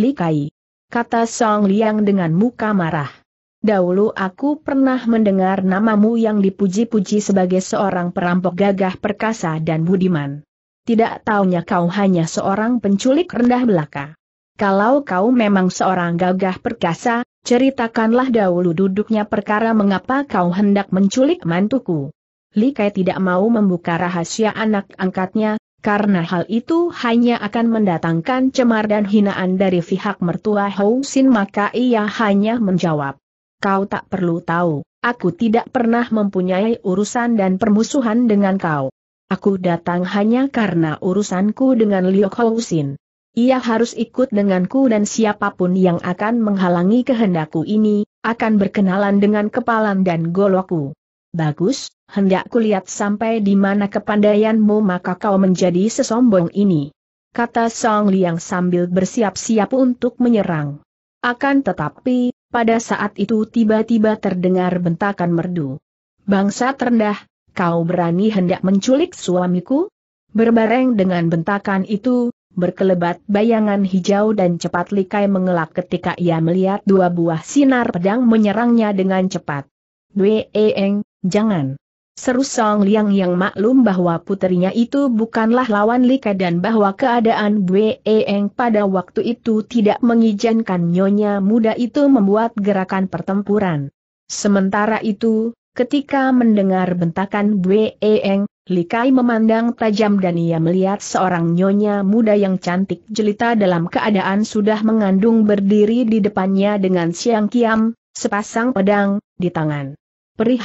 Likai kata Song Liang dengan muka marah. Dahulu aku pernah mendengar namamu yang dipuji-puji sebagai seorang perampok gagah perkasa dan budiman. Tidak taunya kau hanya seorang penculik rendah belaka. Kalau kau memang seorang gagah perkasa, ceritakanlah dahulu duduknya perkara mengapa kau hendak menculik mantuku. Li Kai tidak mau membuka rahasia anak angkatnya, karena hal itu hanya akan mendatangkan cemar dan hinaan dari pihak mertua Sin maka ia hanya menjawab. Kau tak perlu tahu, aku tidak pernah mempunyai urusan dan permusuhan dengan kau. Aku datang hanya karena urusanku dengan Liu Sin. Ia harus ikut denganku dan siapapun yang akan menghalangi kehendakku ini, akan berkenalan dengan kepalan dan golokku. Bagus, hendak kulihat sampai di mana kepandaianmu maka kau menjadi sesombong ini. Kata Song Liang sambil bersiap-siap untuk menyerang. Akan tetapi, pada saat itu tiba-tiba terdengar bentakan merdu. Bangsa terendah, kau berani hendak menculik suamiku? Berbareng dengan bentakan itu, berkelebat bayangan hijau dan cepat likai mengelak ketika ia melihat dua buah sinar pedang menyerangnya dengan cepat. Dwee Eng, jangan. Seru Song Liang yang maklum bahwa putrinya itu bukanlah lawan Lika dan bahwa keadaan Bwe pada waktu itu tidak mengizinkan nyonya muda itu membuat gerakan pertempuran. Sementara itu, ketika mendengar bentakan Bwe Eng, Likai memandang tajam dan ia melihat seorang nyonya muda yang cantik jelita dalam keadaan sudah mengandung berdiri di depannya dengan siang kiam, sepasang pedang, di tangan perih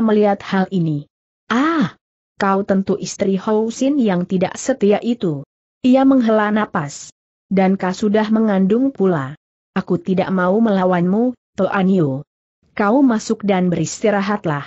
melihat hal ini. Ah! Kau tentu istri Housin yang tidak setia itu. Ia menghela napas. Dan kau sudah mengandung pula. Aku tidak mau melawanmu, Toanio. Kau masuk dan beristirahatlah.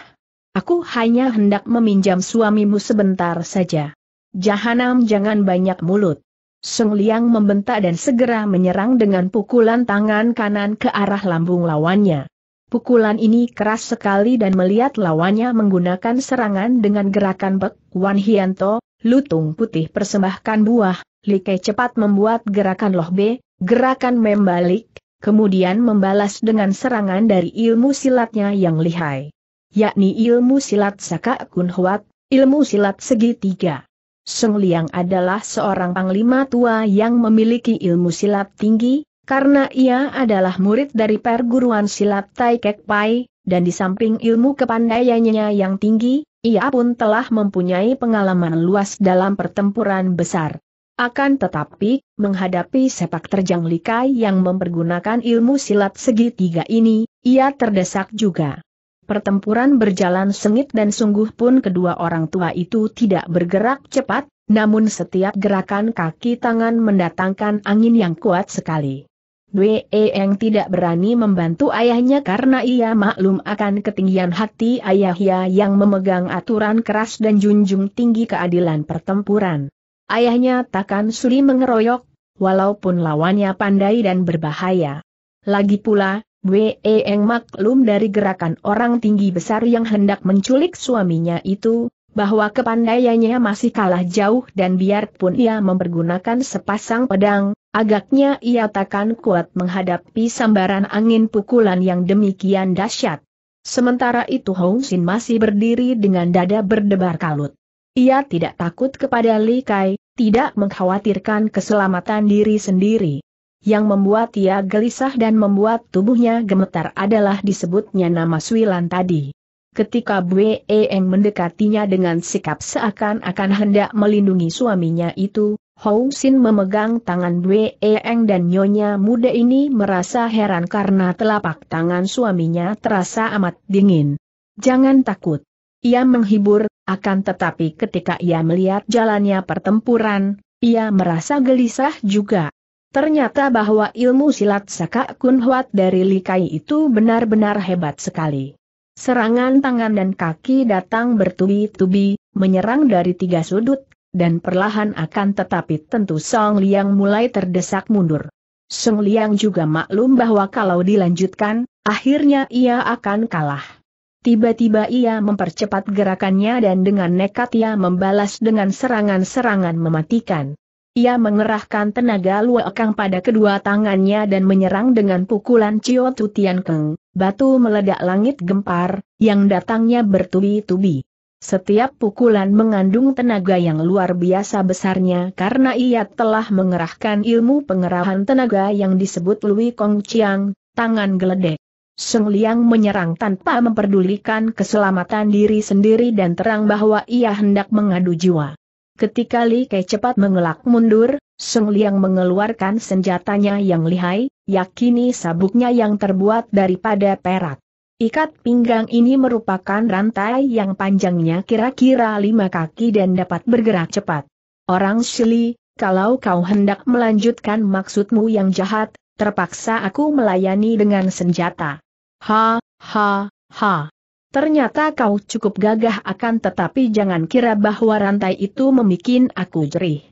Aku hanya hendak meminjam suamimu sebentar saja. Jahanam jangan banyak mulut. Sung Liang membentak dan segera menyerang dengan pukulan tangan kanan ke arah lambung lawannya. Pukulan ini keras sekali dan melihat lawannya menggunakan serangan dengan gerakan Pek Wan Hianto, lutung putih persembahkan buah, Like cepat membuat gerakan loh B, gerakan membalik, kemudian membalas dengan serangan dari ilmu silatnya yang lihai. Yakni ilmu silat Saka Kun ilmu silat segitiga. Seng Liang adalah seorang panglima tua yang memiliki ilmu silat tinggi, karena ia adalah murid dari perguruan silat Tai Kek Pai, dan di samping ilmu kepandaiannya yang tinggi, ia pun telah mempunyai pengalaman luas dalam pertempuran besar. Akan tetapi, menghadapi sepak terjang likai yang mempergunakan ilmu silat segitiga ini, ia terdesak juga. Pertempuran berjalan sengit dan sungguh pun kedua orang tua itu tidak bergerak cepat, namun setiap gerakan kaki tangan mendatangkan angin yang kuat sekali. Dwe Eng tidak berani membantu ayahnya karena ia maklum akan ketinggian hati ayahnya yang memegang aturan keras dan junjung tinggi keadilan pertempuran. Ayahnya takkan sulit mengeroyok, walaupun lawannya pandai dan berbahaya. Lagi pula, Dwe Eng maklum dari gerakan orang tinggi besar yang hendak menculik suaminya itu, bahwa kepandaiannya masih kalah jauh dan biarpun ia mempergunakan sepasang pedang, Agaknya ia takkan kuat menghadapi sambaran angin pukulan yang demikian dahsyat. Sementara itu Hong Sin masih berdiri dengan dada berdebar kalut. Ia tidak takut kepada Li Kai, tidak mengkhawatirkan keselamatan diri sendiri. Yang membuat ia gelisah dan membuat tubuhnya gemetar adalah disebutnya nama Suilan tadi. Ketika Bueng mendekatinya dengan sikap seakan-akan hendak melindungi suaminya itu, Hou Sin memegang tangan Bwe Eng dan nyonya muda ini merasa heran karena telapak tangan suaminya terasa amat dingin. Jangan takut. Ia menghibur, akan tetapi ketika ia melihat jalannya pertempuran, ia merasa gelisah juga. Ternyata bahwa ilmu silat Saka Kun Huat dari Likai itu benar-benar hebat sekali. Serangan tangan dan kaki datang bertubi-tubi, menyerang dari tiga sudut dan perlahan akan tetapi tentu Song Liang mulai terdesak mundur. Song Liang juga maklum bahwa kalau dilanjutkan, akhirnya ia akan kalah. Tiba-tiba ia mempercepat gerakannya dan dengan nekat ia membalas dengan serangan-serangan mematikan. Ia mengerahkan tenaga luakang pada kedua tangannya dan menyerang dengan pukulan Cio Tutian Keng, batu meledak langit gempar, yang datangnya bertubi-tubi. Setiap pukulan mengandung tenaga yang luar biasa besarnya karena ia telah mengerahkan ilmu pengerahan tenaga yang disebut Lui Kong Chiang, tangan geledek. Seng Liang menyerang tanpa memperdulikan keselamatan diri sendiri dan terang bahwa ia hendak mengadu jiwa. Ketika Li Ke cepat mengelak mundur, Seng Liang mengeluarkan senjatanya yang lihai, yakini sabuknya yang terbuat daripada perak. Ikat pinggang ini merupakan rantai yang panjangnya kira-kira lima kaki dan dapat bergerak cepat. Orang Shili, kalau kau hendak melanjutkan maksudmu yang jahat, terpaksa aku melayani dengan senjata. Ha, ha, ha. Ternyata kau cukup gagah akan tetapi jangan kira bahwa rantai itu memikin aku jerih.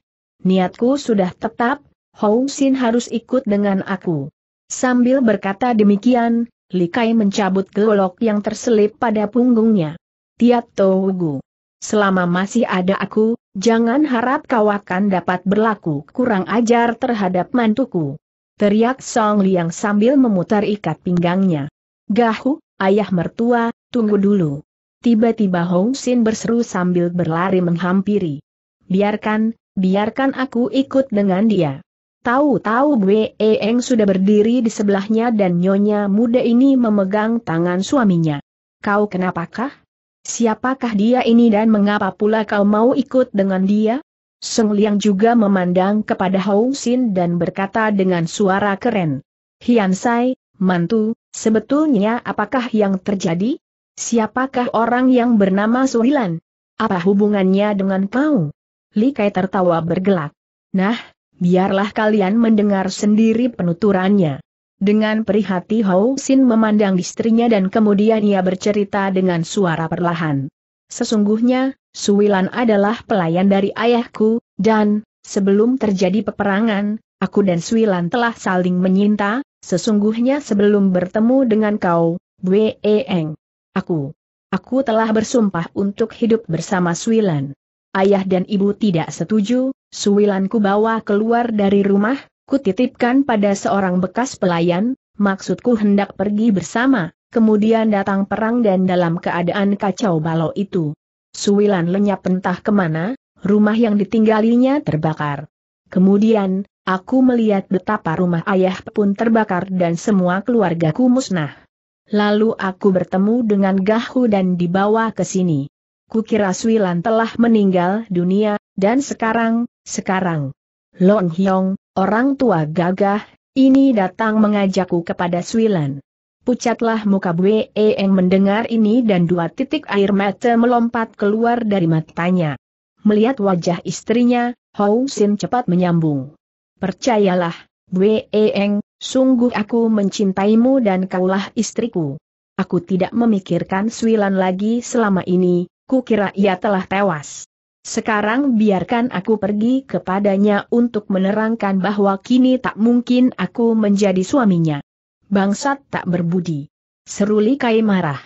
Niatku sudah tetap, Hou Sin harus ikut dengan aku. Sambil berkata demikian, Likai mencabut golok yang terselip pada punggungnya. Tiat Togu. Selama masih ada aku, jangan harap kau akan dapat berlaku kurang ajar terhadap mantuku. Teriak Song Liang sambil memutar ikat pinggangnya. Gahu, ayah mertua, tunggu dulu. Tiba-tiba Hong Xin berseru sambil berlari menghampiri. Biarkan, biarkan aku ikut dengan dia. Tahu-tahu Bwe Eng sudah berdiri di sebelahnya dan nyonya muda ini memegang tangan suaminya. Kau kenapakah? Siapakah dia ini dan mengapa pula kau mau ikut dengan dia? Seng Liang juga memandang kepada Hou Sin dan berkata dengan suara keren. Hian Sai, mantu, sebetulnya apakah yang terjadi? Siapakah orang yang bernama Suilan? Apa hubungannya dengan kau? Li Kai tertawa bergelak. Nah, Biarlah kalian mendengar sendiri penuturannya. Dengan perihati Hou Sin memandang istrinya dan kemudian ia bercerita dengan suara perlahan. Sesungguhnya, Suwilan adalah pelayan dari ayahku, dan, sebelum terjadi peperangan, aku dan Suwilan telah saling menyinta, sesungguhnya sebelum bertemu dengan kau, Bwe Aku. Aku telah bersumpah untuk hidup bersama Suwilan. Ayah dan ibu tidak setuju, suwilanku bawa keluar dari rumah, kutitipkan pada seorang bekas pelayan, maksudku hendak pergi bersama, kemudian datang perang dan dalam keadaan kacau balau itu. Suwilan lenyap entah kemana, rumah yang ditinggalinya terbakar. Kemudian, aku melihat betapa rumah ayah pun terbakar dan semua keluargaku musnah. Lalu aku bertemu dengan Gahu dan dibawa ke sini. Kukira Suilan telah meninggal dunia, dan sekarang, sekarang. Long Hyong, orang tua gagah, ini datang mengajakku kepada Suilan. Pucatlah muka Bwe Eng mendengar ini dan dua titik air mata melompat keluar dari matanya. Melihat wajah istrinya, Hou Sin cepat menyambung. Percayalah, Bwe Eng, sungguh aku mencintaimu dan kaulah istriku. Aku tidak memikirkan Suilan lagi selama ini, kira ia telah tewas. Sekarang biarkan aku pergi kepadanya untuk menerangkan bahwa kini tak mungkin aku menjadi suaminya. Bangsat tak berbudi. Seruli Kai marah.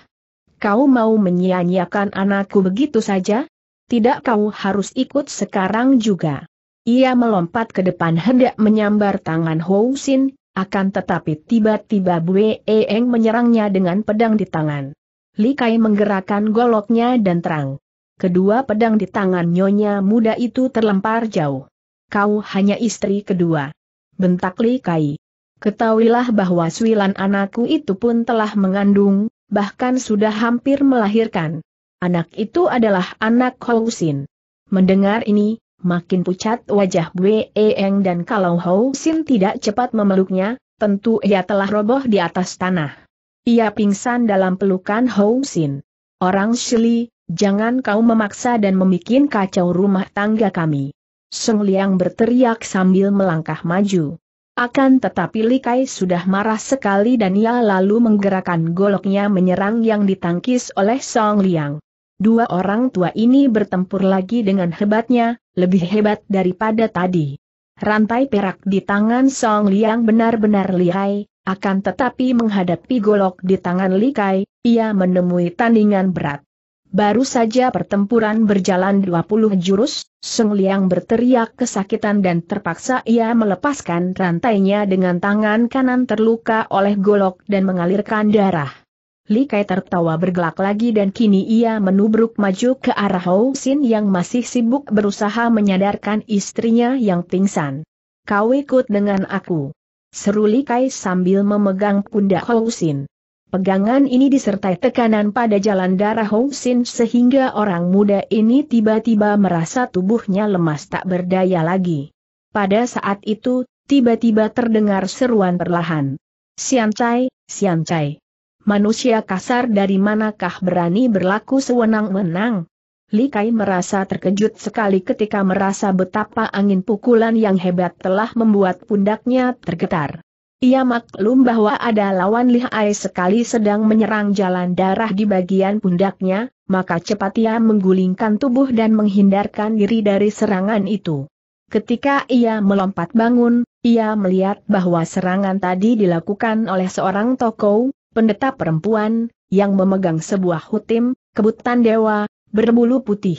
Kau mau menyia-nyiakan anakku begitu saja? Tidak kau harus ikut sekarang juga. Ia melompat ke depan hendak menyambar tangan Hou Xin, akan tetapi tiba-tiba Bue Eng menyerangnya dengan pedang di tangan. Li Kai menggerakkan goloknya dan terang. Kedua pedang di tangan nyonya muda itu terlempar jauh. Kau hanya istri kedua. Bentak Li Kai. Ketahuilah bahwa suilan anakku itu pun telah mengandung, bahkan sudah hampir melahirkan. Anak itu adalah anak Hausin. Mendengar ini, makin pucat wajah Bue Eng dan kalau Hausin tidak cepat memeluknya, tentu ia telah roboh di atas tanah. Ia pingsan dalam pelukan Hong Sin. Orang Shili, jangan kau memaksa dan membuat kacau rumah tangga kami. Seng Liang berteriak sambil melangkah maju. Akan tetapi Li Kai sudah marah sekali dan ia lalu menggerakkan goloknya menyerang yang ditangkis oleh Song Liang. Dua orang tua ini bertempur lagi dengan hebatnya, lebih hebat daripada tadi. Rantai perak di tangan Song Liang benar-benar lihai, akan tetapi menghadapi golok di tangan Likai, ia menemui tandingan berat. Baru saja pertempuran berjalan 20 jurus, Sung Liang berteriak kesakitan dan terpaksa ia melepaskan rantainya dengan tangan kanan terluka oleh golok dan mengalirkan darah. Li Kai tertawa bergelak lagi dan kini ia menubruk maju ke arah Hou Sin yang masih sibuk berusaha menyadarkan istrinya yang pingsan. Kau ikut dengan aku. Seru Li Kai sambil memegang pundak Housin. Pegangan ini disertai tekanan pada jalan darah Housin sehingga orang muda ini tiba-tiba merasa tubuhnya lemas tak berdaya lagi. Pada saat itu, tiba-tiba terdengar seruan perlahan. Siancai, Siancai. Manusia kasar dari manakah berani berlaku sewenang-wenang? Li Kai merasa terkejut sekali ketika merasa betapa angin pukulan yang hebat telah membuat pundaknya tergetar. Ia maklum bahwa ada lawan lihai sekali sedang menyerang jalan darah di bagian pundaknya, maka cepat ia menggulingkan tubuh dan menghindarkan diri dari serangan itu. Ketika ia melompat bangun, ia melihat bahwa serangan tadi dilakukan oleh seorang tokoh, pendeta perempuan, yang memegang sebuah hutim, kebutan dewa, berbulu putih.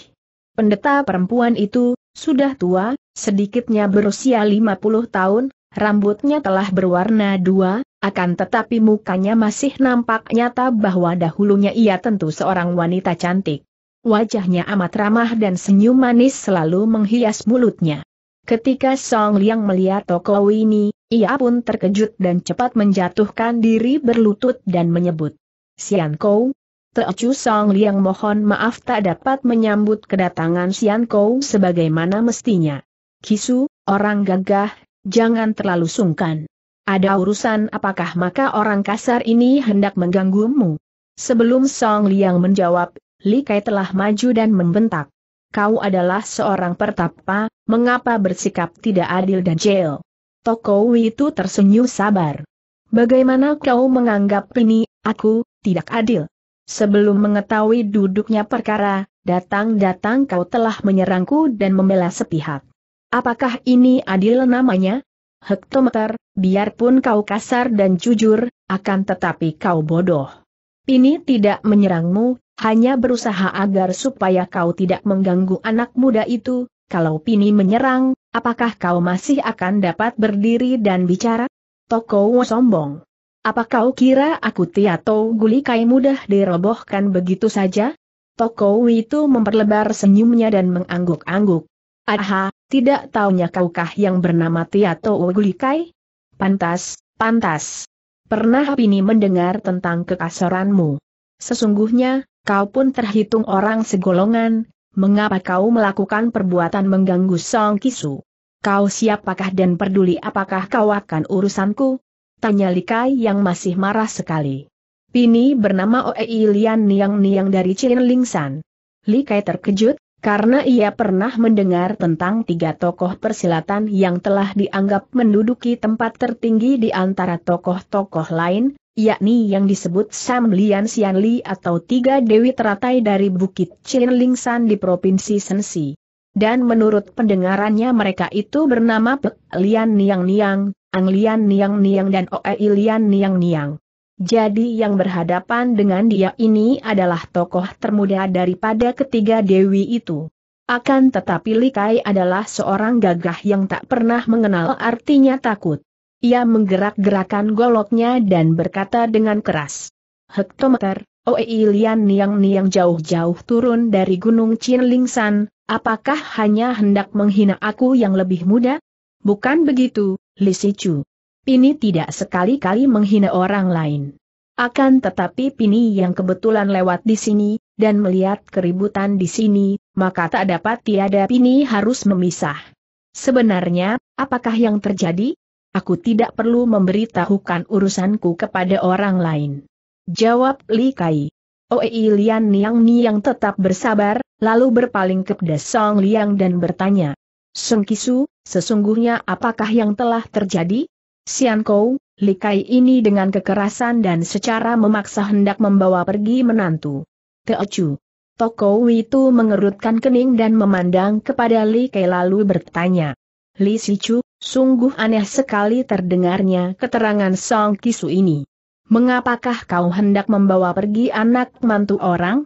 Pendeta perempuan itu, sudah tua, sedikitnya berusia 50 tahun, rambutnya telah berwarna dua, akan tetapi mukanya masih nampak nyata bahwa dahulunya ia tentu seorang wanita cantik. Wajahnya amat ramah dan senyum manis selalu menghias mulutnya. Ketika Song Liang melihat Toko ini, ia pun terkejut dan cepat menjatuhkan diri berlutut dan menyebut. Sian Kou, Teochu Song Liang mohon maaf tak dapat menyambut kedatangan Sian Kou sebagaimana mestinya. Kisu, orang gagah, jangan terlalu sungkan. Ada urusan apakah maka orang kasar ini hendak mengganggumu? Sebelum Song Liang menjawab, Li Kai telah maju dan membentak. Kau adalah seorang pertapa, mengapa bersikap tidak adil dan jail? Tokowi itu tersenyum sabar. Bagaimana kau menganggap ini, aku, tidak adil? Sebelum mengetahui duduknya perkara, datang-datang kau telah menyerangku dan membela sepihak. Apakah ini adil namanya? Hektometer, biarpun kau kasar dan jujur, akan tetapi kau bodoh. Ini tidak menyerangmu, hanya berusaha agar supaya kau tidak mengganggu anak muda itu, kalau Pini menyerang, apakah kau masih akan dapat berdiri dan bicara? Toko sombong. Apa kau kira aku Tiato Gulikai mudah dirobohkan begitu saja? Toko itu memperlebar senyumnya dan mengangguk-angguk. Aha, tidak taunya kaukah yang bernama Tiato Gulikai? Pantas, pantas. Pernah ini mendengar tentang kekasaranmu. Sesungguhnya, kau pun terhitung orang segolongan, mengapa kau melakukan perbuatan mengganggu Song Kisu? Kau siapakah dan peduli apakah kau akan urusanku? Tanya Likai yang masih marah sekali. Pini bernama Oei Lian Niang Niang dari Chin Lingsan. Likai terkejut, karena ia pernah mendengar tentang tiga tokoh persilatan yang telah dianggap menduduki tempat tertinggi di antara tokoh-tokoh lain, yakni yang disebut Sam Lian Xian Li atau tiga dewi teratai dari Bukit Chin Lingsan di Provinsi Sensi dan menurut pendengarannya mereka itu bernama Pek Lian Niang Niang, Ang Lian Niang Niang dan Oe Ilian Niang Niang. Jadi yang berhadapan dengan dia ini adalah tokoh termuda daripada ketiga dewi itu. Akan tetapi Likai adalah seorang gagah yang tak pernah mengenal artinya takut. Ia menggerak-gerakan goloknya dan berkata dengan keras. Hektometer, Oe Ilian Niang Niang jauh-jauh turun dari Gunung Chinlingsan, apakah hanya hendak menghina aku yang lebih muda? Bukan begitu, Lisicu. Pini tidak sekali-kali menghina orang lain. Akan tetapi Pini yang kebetulan lewat di sini, dan melihat keributan di sini, maka tak dapat tiada Pini harus memisah. Sebenarnya, apakah yang terjadi? Aku tidak perlu memberitahukan urusanku kepada orang lain. Jawab Li Kai. Oei Lian Niang Niang tetap bersabar, lalu berpaling ke Song Liang dan bertanya, Kisu, sesungguhnya apakah yang telah terjadi? Sian Kou, Likai ini dengan kekerasan dan secara memaksa hendak membawa pergi menantu. Teochu, Toko itu mengerutkan kening dan memandang kepada Li Kai lalu bertanya. Li Sichu, sungguh aneh sekali terdengarnya keterangan Song Kisu ini. Mengapakah kau hendak membawa pergi anak mantu orang?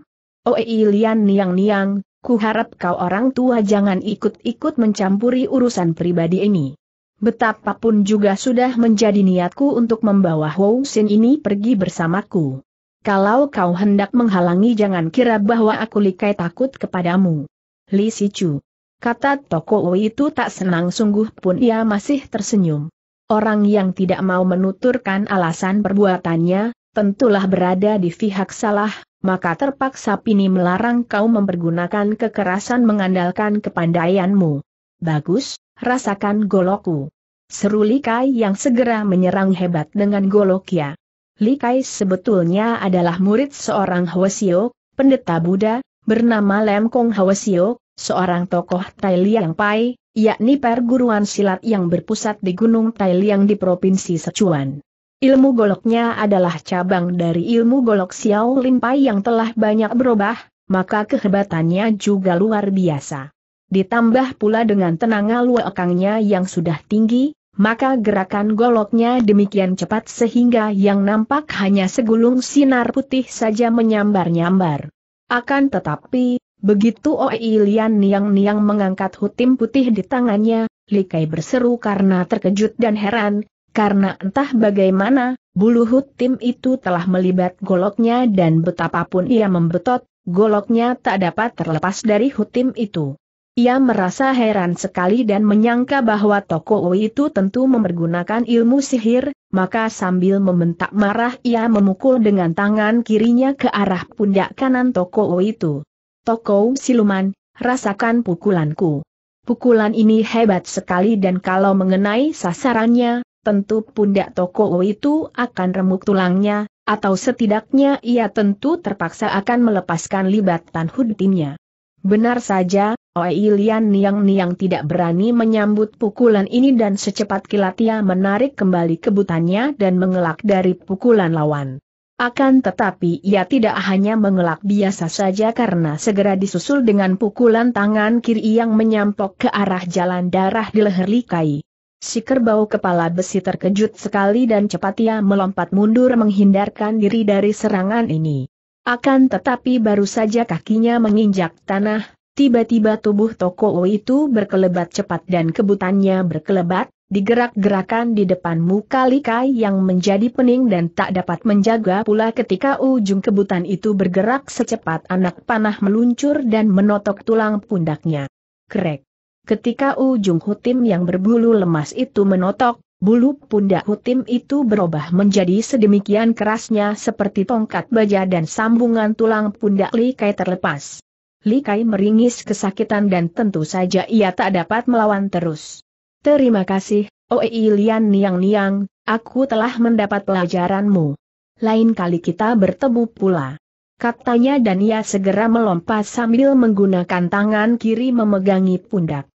Oei Lian Niang Niang, kuharap kau orang tua jangan ikut-ikut mencampuri urusan pribadi ini. Betapapun juga sudah menjadi niatku untuk membawa Hou Sin ini pergi bersamaku. Kalau kau hendak menghalangi jangan kira bahwa aku likai takut kepadamu. Li Sichu. Kata Toko Wei itu tak senang sungguh pun ia masih tersenyum. Orang yang tidak mau menuturkan alasan perbuatannya, tentulah berada di pihak salah, maka terpaksa Pini melarang kau mempergunakan kekerasan mengandalkan kepandaianmu. Bagus, rasakan goloku. Seru Likai yang segera menyerang hebat dengan goloknya. Likai sebetulnya adalah murid seorang Hwasio, pendeta Buddha, bernama Lemkong Kong Hwasio, seorang tokoh Tai Liang Pai, yakni perguruan silat yang berpusat di Gunung Tai Liang di Provinsi Sichuan. Ilmu goloknya adalah cabang dari ilmu golok Xiao lin pai yang telah banyak berubah, maka kehebatannya juga luar biasa. Ditambah pula dengan tenaga luakangnya yang sudah tinggi, maka gerakan goloknya demikian cepat sehingga yang nampak hanya segulung sinar putih saja menyambar-nyambar. Akan tetapi, begitu Oi Lian Niang Niang mengangkat hutim putih di tangannya, Likai berseru karena terkejut dan heran, karena entah bagaimana, bulu hutim itu telah melibat goloknya dan betapapun ia membetot, goloknya tak dapat terlepas dari hutim itu. Ia merasa heran sekali dan menyangka bahwa toko Ui itu tentu mempergunakan ilmu sihir, maka sambil membentak marah ia memukul dengan tangan kirinya ke arah pundak kanan toko Ui itu. Toko siluman, rasakan pukulanku. Pukulan ini hebat sekali dan kalau mengenai sasarannya, tentu pundak Toko itu akan remuk tulangnya, atau setidaknya ia tentu terpaksa akan melepaskan libatan hutimnya. Benar saja, Oi Lian Niang Niang tidak berani menyambut pukulan ini dan secepat kilat ia menarik kembali kebutannya dan mengelak dari pukulan lawan. Akan tetapi ia tidak hanya mengelak biasa saja karena segera disusul dengan pukulan tangan kiri yang menyampok ke arah jalan darah di leher Likai. Si kerbau kepala besi terkejut sekali dan cepat ia melompat mundur menghindarkan diri dari serangan ini. Akan tetapi baru saja kakinya menginjak tanah, tiba-tiba tubuh Toko itu berkelebat cepat dan kebutannya berkelebat, digerak-gerakan di depan muka Likai yang menjadi pening dan tak dapat menjaga pula ketika ujung kebutan itu bergerak secepat anak panah meluncur dan menotok tulang pundaknya. Krek. Ketika ujung hutim yang berbulu lemas itu menotok, bulu pundak hutim itu berubah menjadi sedemikian kerasnya seperti tongkat baja dan sambungan tulang pundak Li Kai terlepas. Li Kai meringis kesakitan dan tentu saja ia tak dapat melawan terus. Terima kasih, Oei Lian Niang Niang, aku telah mendapat pelajaranmu. Lain kali kita bertemu pula katanya dan ia segera melompat sambil menggunakan tangan kiri memegangi pundak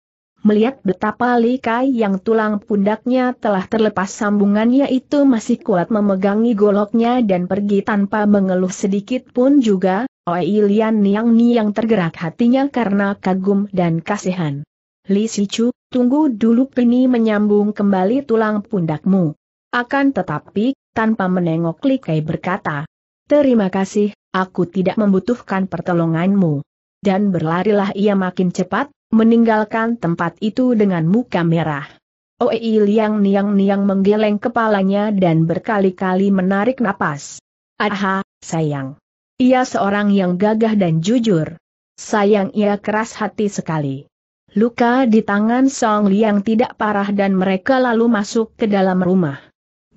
melihat betapa Li Kai yang tulang pundaknya telah terlepas sambungannya itu masih kuat memegangi goloknya dan pergi tanpa mengeluh sedikit pun juga, Oi Lian Niang Niang tergerak hatinya karena kagum dan kasihan. Li Sichu, tunggu dulu Pini menyambung kembali tulang pundakmu. Akan tetapi, tanpa menengok Li Kai berkata, Terima kasih, aku tidak membutuhkan pertolonganmu. Dan berlarilah ia makin cepat, meninggalkan tempat itu dengan muka merah. Oei Liang Niang Niang menggeleng kepalanya dan berkali-kali menarik napas. Aha, sayang. Ia seorang yang gagah dan jujur. Sayang ia keras hati sekali. Luka di tangan Song Liang tidak parah dan mereka lalu masuk ke dalam rumah.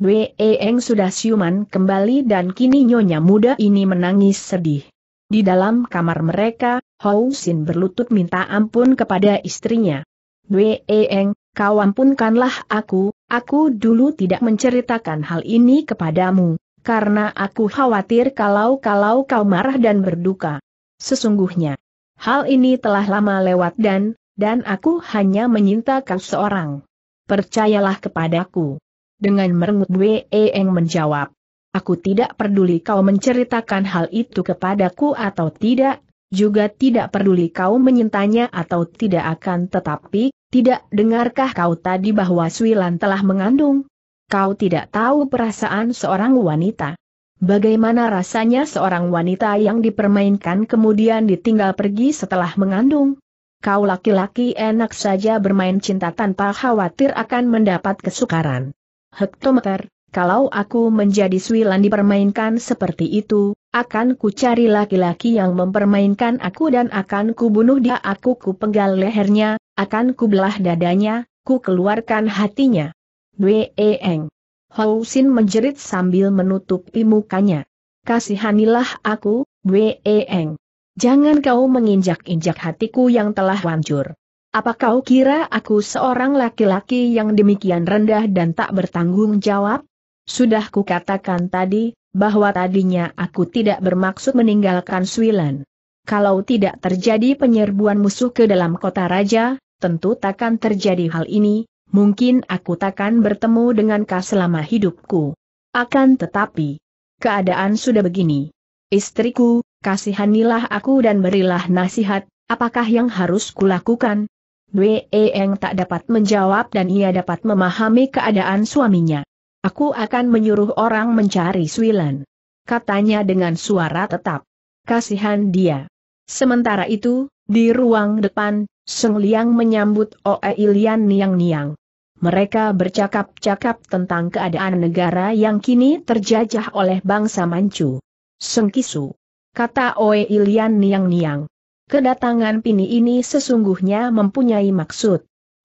Wei Eng sudah siuman kembali dan kini nyonya muda ini menangis sedih. Di dalam kamar mereka, Hou Sin berlutut minta ampun kepada istrinya. Wee Eng, kau ampunkanlah aku, aku dulu tidak menceritakan hal ini kepadamu, karena aku khawatir kalau-kalau kau marah dan berduka. Sesungguhnya, hal ini telah lama lewat dan, dan aku hanya menyinta kau seorang. Percayalah kepadaku. Dengan merengut Wee Eng menjawab. Aku tidak peduli kau menceritakan hal itu kepadaku atau tidak, juga tidak peduli kau menyintanya atau tidak akan tetapi, tidak dengarkah kau tadi bahwa Suilan telah mengandung? Kau tidak tahu perasaan seorang wanita. Bagaimana rasanya seorang wanita yang dipermainkan kemudian ditinggal pergi setelah mengandung? Kau laki-laki enak saja bermain cinta tanpa khawatir akan mendapat kesukaran. Hektometer kalau aku menjadi Suilan dipermainkan seperti itu, akan ku cari laki-laki yang mempermainkan aku dan akan ku bunuh dia aku ku penggal lehernya, akan ku belah dadanya, ku keluarkan hatinya. Hou Sin menjerit sambil menutupi mukanya. Kasihanilah aku, Weeeng. Jangan kau menginjak-injak hatiku yang telah hancur. Apa kau kira aku seorang laki-laki yang demikian rendah dan tak bertanggung jawab? Sudah kukatakan tadi, bahwa tadinya aku tidak bermaksud meninggalkan Swilan. Kalau tidak terjadi penyerbuan musuh ke dalam kota raja, tentu takkan terjadi hal ini, mungkin aku takkan bertemu dengan kau selama hidupku. Akan tetapi, keadaan sudah begini. Istriku, kasihanilah aku dan berilah nasihat, apakah yang harus kulakukan? Dwe Eng tak dapat menjawab dan ia dapat memahami keadaan suaminya. Aku akan menyuruh orang mencari Suilan. Katanya dengan suara tetap. Kasihan dia. Sementara itu, di ruang depan, Seng Liang menyambut Oe Ilian niang-niang. Mereka bercakap-cakap tentang keadaan negara yang kini terjajah oleh bangsa Manchu. Seng Kisu. Kata Oe Ilian niang-niang. Kedatangan Pini ini sesungguhnya mempunyai maksud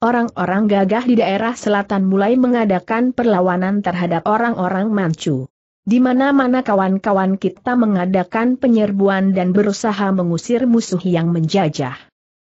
orang-orang gagah di daerah selatan mulai mengadakan perlawanan terhadap orang-orang Manchu. Di mana-mana kawan-kawan kita mengadakan penyerbuan dan berusaha mengusir musuh yang menjajah.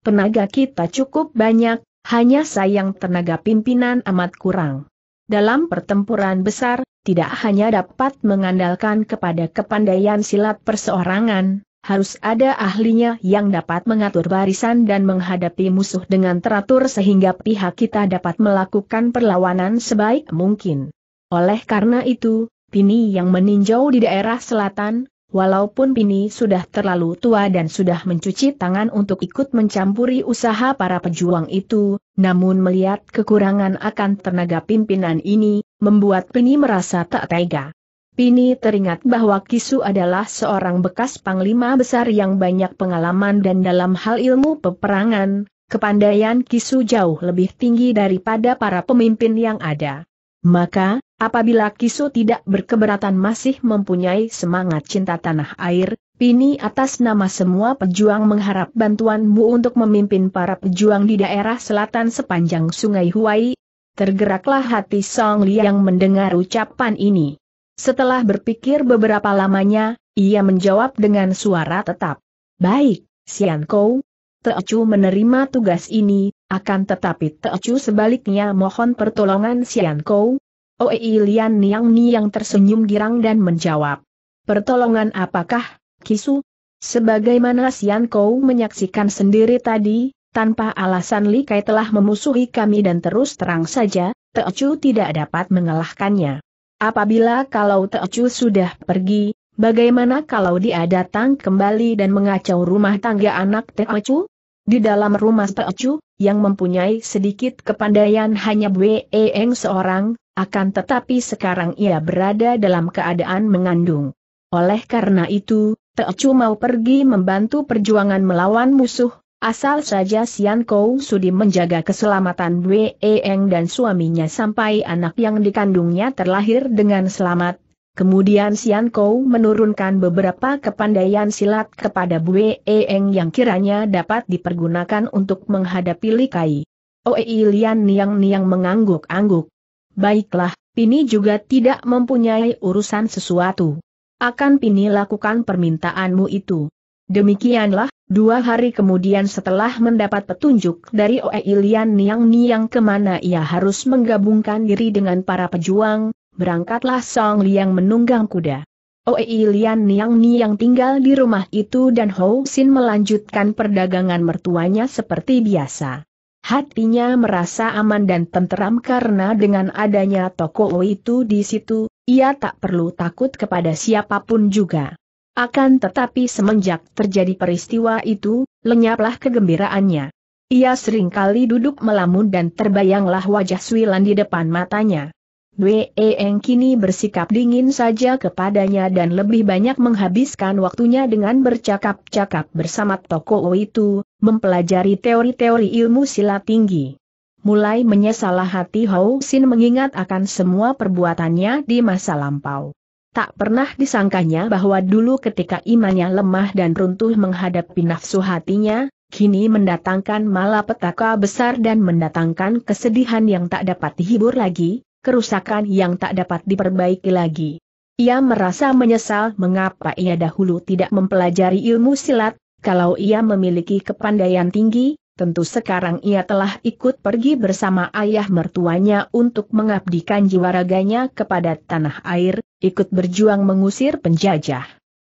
Tenaga kita cukup banyak, hanya sayang tenaga pimpinan amat kurang. Dalam pertempuran besar, tidak hanya dapat mengandalkan kepada kepandaian silat perseorangan, harus ada ahlinya yang dapat mengatur barisan dan menghadapi musuh dengan teratur sehingga pihak kita dapat melakukan perlawanan sebaik mungkin. Oleh karena itu, Pini yang meninjau di daerah selatan, walaupun Pini sudah terlalu tua dan sudah mencuci tangan untuk ikut mencampuri usaha para pejuang itu, namun melihat kekurangan akan tenaga pimpinan ini, membuat Pini merasa tak tega. Pini teringat bahwa Kisu adalah seorang bekas panglima besar yang banyak pengalaman dan dalam hal ilmu peperangan, kepandaian Kisu jauh lebih tinggi daripada para pemimpin yang ada. Maka, apabila Kisu tidak berkeberatan masih mempunyai semangat cinta tanah air, Pini atas nama semua pejuang mengharap bantuanmu untuk memimpin para pejuang di daerah selatan sepanjang sungai Huai. Tergeraklah hati Song Li yang mendengar ucapan ini. Setelah berpikir beberapa lamanya, ia menjawab dengan suara tetap. Baik, Sian Kou. Teocu menerima tugas ini, akan tetapi Teocu sebaliknya mohon pertolongan Sian Kou. Oei Lian Niang Niang tersenyum girang dan menjawab. Pertolongan apakah, Kisu? Sebagaimana Sian Kou menyaksikan sendiri tadi, tanpa alasan Li Kai telah memusuhi kami dan terus terang saja, Teocu tidak dapat mengalahkannya. Apabila kalau Teocu sudah pergi, bagaimana kalau dia datang kembali dan mengacau rumah tangga anak Teocu? Di dalam rumah Teocu, yang mempunyai sedikit kepandaian hanya Bueeng seorang, akan tetapi sekarang ia berada dalam keadaan mengandung. Oleh karena itu, Teocu mau pergi membantu perjuangan melawan musuh, Asal saja Sian Kou Sudi menjaga keselamatan Bwe Eng dan suaminya sampai anak yang dikandungnya terlahir dengan selamat. Kemudian Sian Kou menurunkan beberapa kepandaian silat kepada Bwe Eng yang kiranya dapat dipergunakan untuk menghadapi Likai. Oei Lian Niang Niang mengangguk-angguk. Baiklah, Pini juga tidak mempunyai urusan sesuatu. Akan Pini lakukan permintaanmu itu. Demikianlah, Dua hari kemudian setelah mendapat petunjuk dari Oe Ilian Niang Niang kemana ia harus menggabungkan diri dengan para pejuang, berangkatlah Song Liang menunggang kuda. Oe Ilian Niang Niang tinggal di rumah itu dan Hou Sin melanjutkan perdagangan mertuanya seperti biasa. Hatinya merasa aman dan tenteram karena dengan adanya toko itu di situ, ia tak perlu takut kepada siapapun juga. Akan tetapi semenjak terjadi peristiwa itu, lenyaplah kegembiraannya. Ia seringkali duduk melamun dan terbayanglah wajah Swilan di depan matanya. Weng kini bersikap dingin saja kepadanya dan lebih banyak menghabiskan waktunya dengan bercakap-cakap bersama toko itu, mempelajari teori-teori ilmu silat tinggi. Mulai menyesal hati Hou Sin mengingat akan semua perbuatannya di masa lampau. Tak pernah disangkanya bahwa dulu ketika imannya lemah dan runtuh menghadapi nafsu hatinya, kini mendatangkan malapetaka besar dan mendatangkan kesedihan yang tak dapat dihibur lagi, kerusakan yang tak dapat diperbaiki lagi. Ia merasa menyesal mengapa ia dahulu tidak mempelajari ilmu silat, kalau ia memiliki kepandaian tinggi, tentu sekarang ia telah ikut pergi bersama ayah mertuanya untuk mengabdikan jiwa raganya kepada tanah air, ikut berjuang mengusir penjajah.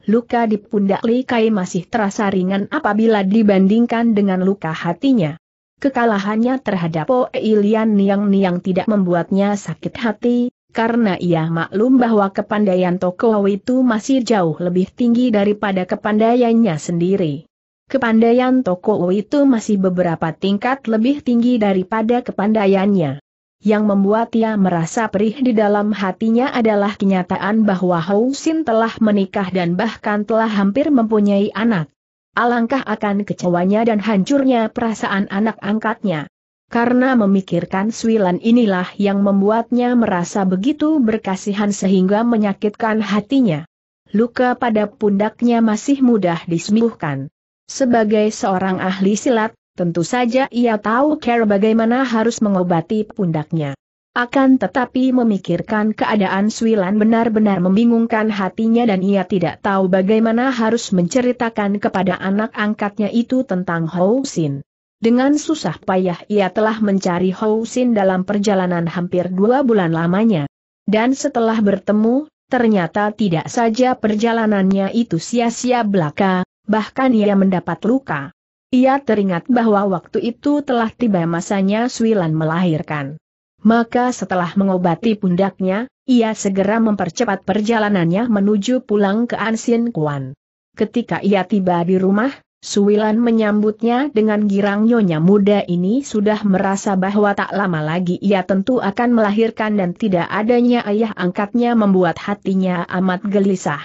Luka di pundak Li Kai masih terasa ringan apabila dibandingkan dengan luka hatinya. Kekalahannya terhadap Ilian Niang-Niang tidak membuatnya sakit hati, karena ia maklum bahwa kepandaian Tokoh itu masih jauh lebih tinggi daripada kepandaiannya sendiri. Kepandaian Toko Wu itu masih beberapa tingkat lebih tinggi daripada kepandaiannya. Yang membuat ia merasa perih di dalam hatinya adalah kenyataan bahwa Housin telah menikah dan bahkan telah hampir mempunyai anak. Alangkah akan kecewanya dan hancurnya perasaan anak angkatnya. Karena memikirkan Swilan inilah yang membuatnya merasa begitu berkasihan sehingga menyakitkan hatinya. Luka pada pundaknya masih mudah disembuhkan. Sebagai seorang ahli silat, tentu saja ia tahu cara bagaimana harus mengobati pundaknya. Akan tetapi memikirkan keadaan Swilan benar-benar membingungkan hatinya dan ia tidak tahu bagaimana harus menceritakan kepada anak angkatnya itu tentang Hou Sin. Dengan susah payah ia telah mencari Hou Sin dalam perjalanan hampir dua bulan lamanya. Dan setelah bertemu, ternyata tidak saja perjalanannya itu sia-sia belaka, bahkan ia mendapat luka. Ia teringat bahwa waktu itu telah tiba masanya Suilan melahirkan. Maka setelah mengobati pundaknya, ia segera mempercepat perjalanannya menuju pulang ke Ansin Kuan. Ketika ia tiba di rumah, Suwilan menyambutnya dengan girang nyonya muda ini sudah merasa bahwa tak lama lagi ia tentu akan melahirkan dan tidak adanya ayah angkatnya membuat hatinya amat gelisah.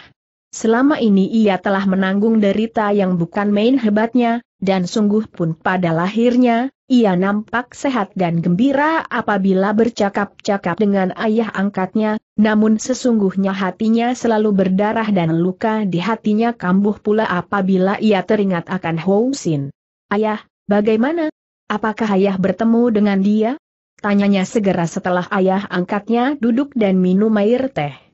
Selama ini ia telah menanggung derita yang bukan main hebatnya, dan sungguh pun pada lahirnya, ia nampak sehat dan gembira apabila bercakap-cakap dengan ayah angkatnya, namun sesungguhnya hatinya selalu berdarah dan luka di hatinya kambuh pula apabila ia teringat akan Hou Xin. Ayah, bagaimana? Apakah ayah bertemu dengan dia? Tanyanya segera setelah ayah angkatnya duduk dan minum air teh.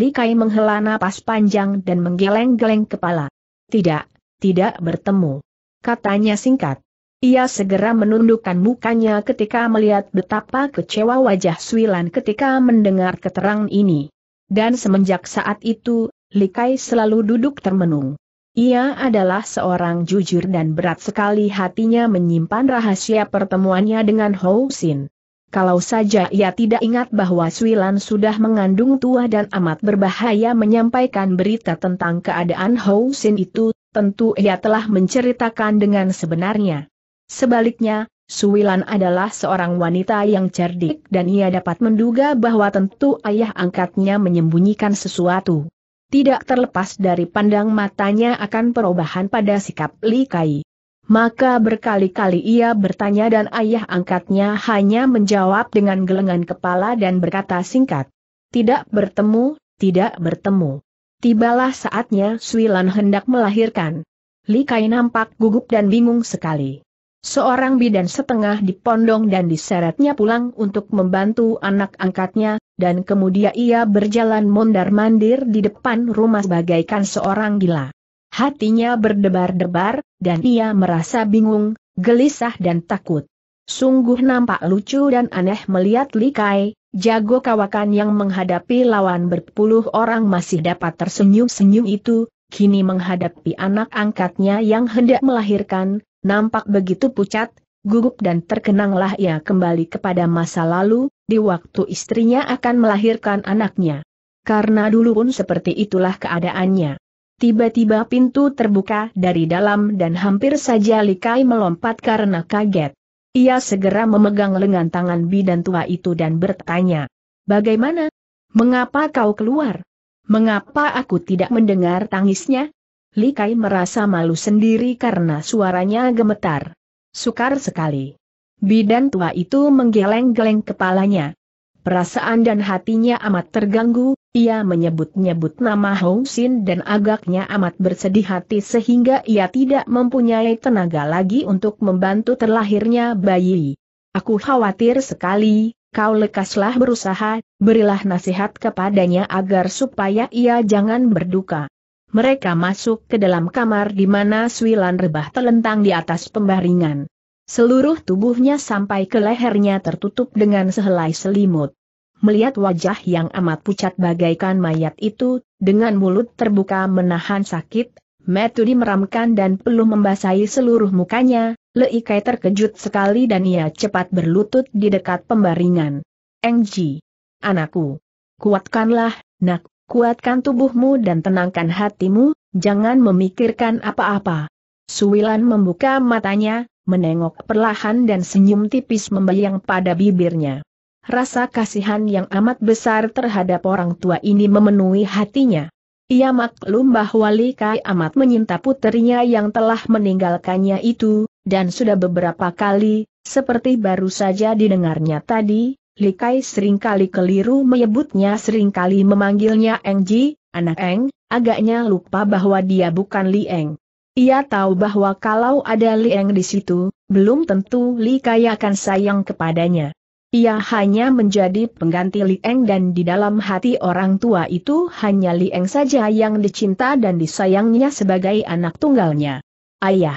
Li Kai menghela napas panjang dan menggeleng-geleng kepala. Tidak, tidak bertemu. Katanya singkat. Ia segera menundukkan mukanya ketika melihat betapa kecewa wajah Suilan ketika mendengar keterangan ini. Dan semenjak saat itu, Likai selalu duduk termenung. Ia adalah seorang jujur dan berat sekali hatinya menyimpan rahasia pertemuannya dengan Hou Sin. Kalau saja ia tidak ingat bahwa Suilan sudah mengandung tua dan amat berbahaya menyampaikan berita tentang keadaan Hou Sin itu, tentu ia telah menceritakan dengan sebenarnya. Sebaliknya, Suilan adalah seorang wanita yang cerdik dan ia dapat menduga bahwa tentu ayah angkatnya menyembunyikan sesuatu. Tidak terlepas dari pandang matanya akan perubahan pada sikap Li Kai. Maka berkali-kali ia bertanya dan ayah angkatnya hanya menjawab dengan gelengan kepala dan berkata singkat. Tidak bertemu, tidak bertemu. Tibalah saatnya Suilan hendak melahirkan. Li Kai nampak gugup dan bingung sekali. Seorang bidan setengah dipondong dan diseretnya pulang untuk membantu anak angkatnya, dan kemudian ia berjalan mondar-mandir di depan rumah bagaikan seorang gila. Hatinya berdebar-debar, dan ia merasa bingung, gelisah dan takut. Sungguh nampak lucu dan aneh melihat Likai, jago kawakan yang menghadapi lawan berpuluh orang masih dapat tersenyum-senyum itu, kini menghadapi anak angkatnya yang hendak melahirkan, nampak begitu pucat, gugup dan terkenanglah ia kembali kepada masa lalu, di waktu istrinya akan melahirkan anaknya. Karena dulu pun seperti itulah keadaannya. Tiba-tiba pintu terbuka dari dalam dan hampir saja Likai melompat karena kaget. Ia segera memegang lengan tangan bidan tua itu dan bertanya, Bagaimana? Mengapa kau keluar? Mengapa aku tidak mendengar tangisnya? Likai merasa malu sendiri karena suaranya gemetar. Sukar sekali. Bidan tua itu menggeleng-geleng kepalanya. Perasaan dan hatinya amat terganggu, ia menyebut-nyebut nama Hong Sin dan agaknya amat bersedih hati sehingga ia tidak mempunyai tenaga lagi untuk membantu terlahirnya bayi. Aku khawatir sekali, kau lekaslah berusaha, berilah nasihat kepadanya agar supaya ia jangan berduka. Mereka masuk ke dalam kamar di mana Suilan rebah telentang di atas pembaringan. Seluruh tubuhnya sampai ke lehernya tertutup dengan sehelai selimut melihat wajah yang amat pucat bagaikan mayat itu, dengan mulut terbuka menahan sakit, Metudi meramkan dan peluh membasahi seluruh mukanya, Leikai terkejut sekali dan ia cepat berlutut di dekat pembaringan. Engji, anakku, kuatkanlah, nak, kuatkan tubuhmu dan tenangkan hatimu, jangan memikirkan apa-apa. Suwilan membuka matanya, menengok perlahan dan senyum tipis membayang pada bibirnya. Rasa kasihan yang amat besar terhadap orang tua ini memenuhi hatinya. Ia maklum bahwa Li Kai amat menyinta putrinya yang telah meninggalkannya itu, dan sudah beberapa kali, seperti baru saja didengarnya tadi, Li Kai sering kali keliru menyebutnya sering kali memanggilnya Eng Ji, anak Eng, agaknya lupa bahwa dia bukan Li Eng. Ia tahu bahwa kalau ada Li Eng di situ, belum tentu Li Kai akan sayang kepadanya. Ia hanya menjadi pengganti Li Lieng dan di dalam hati orang tua itu hanya Li Lieng saja yang dicinta dan disayangnya sebagai anak tunggalnya. Ayah.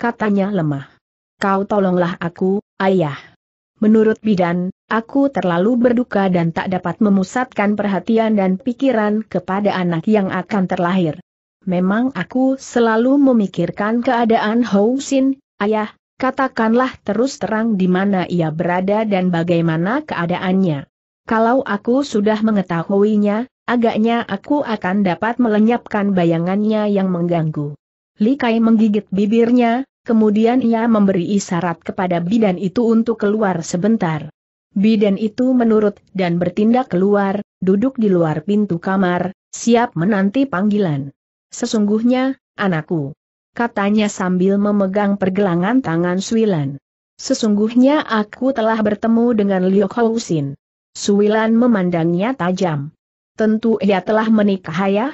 Katanya lemah. Kau tolonglah aku, ayah. Menurut bidan, aku terlalu berduka dan tak dapat memusatkan perhatian dan pikiran kepada anak yang akan terlahir. Memang aku selalu memikirkan keadaan Housin, ayah, Katakanlah terus terang di mana ia berada dan bagaimana keadaannya. Kalau aku sudah mengetahuinya, agaknya aku akan dapat melenyapkan bayangannya yang mengganggu. Likai menggigit bibirnya, kemudian ia memberi isyarat kepada bidan itu untuk keluar sebentar. Bidan itu menurut dan bertindak keluar, duduk di luar pintu kamar, siap menanti panggilan. Sesungguhnya, anakku katanya sambil memegang pergelangan tangan Suilan. Sesungguhnya aku telah bertemu dengan Liu Housin. Suilan memandangnya tajam. Tentu ia telah menikah ya?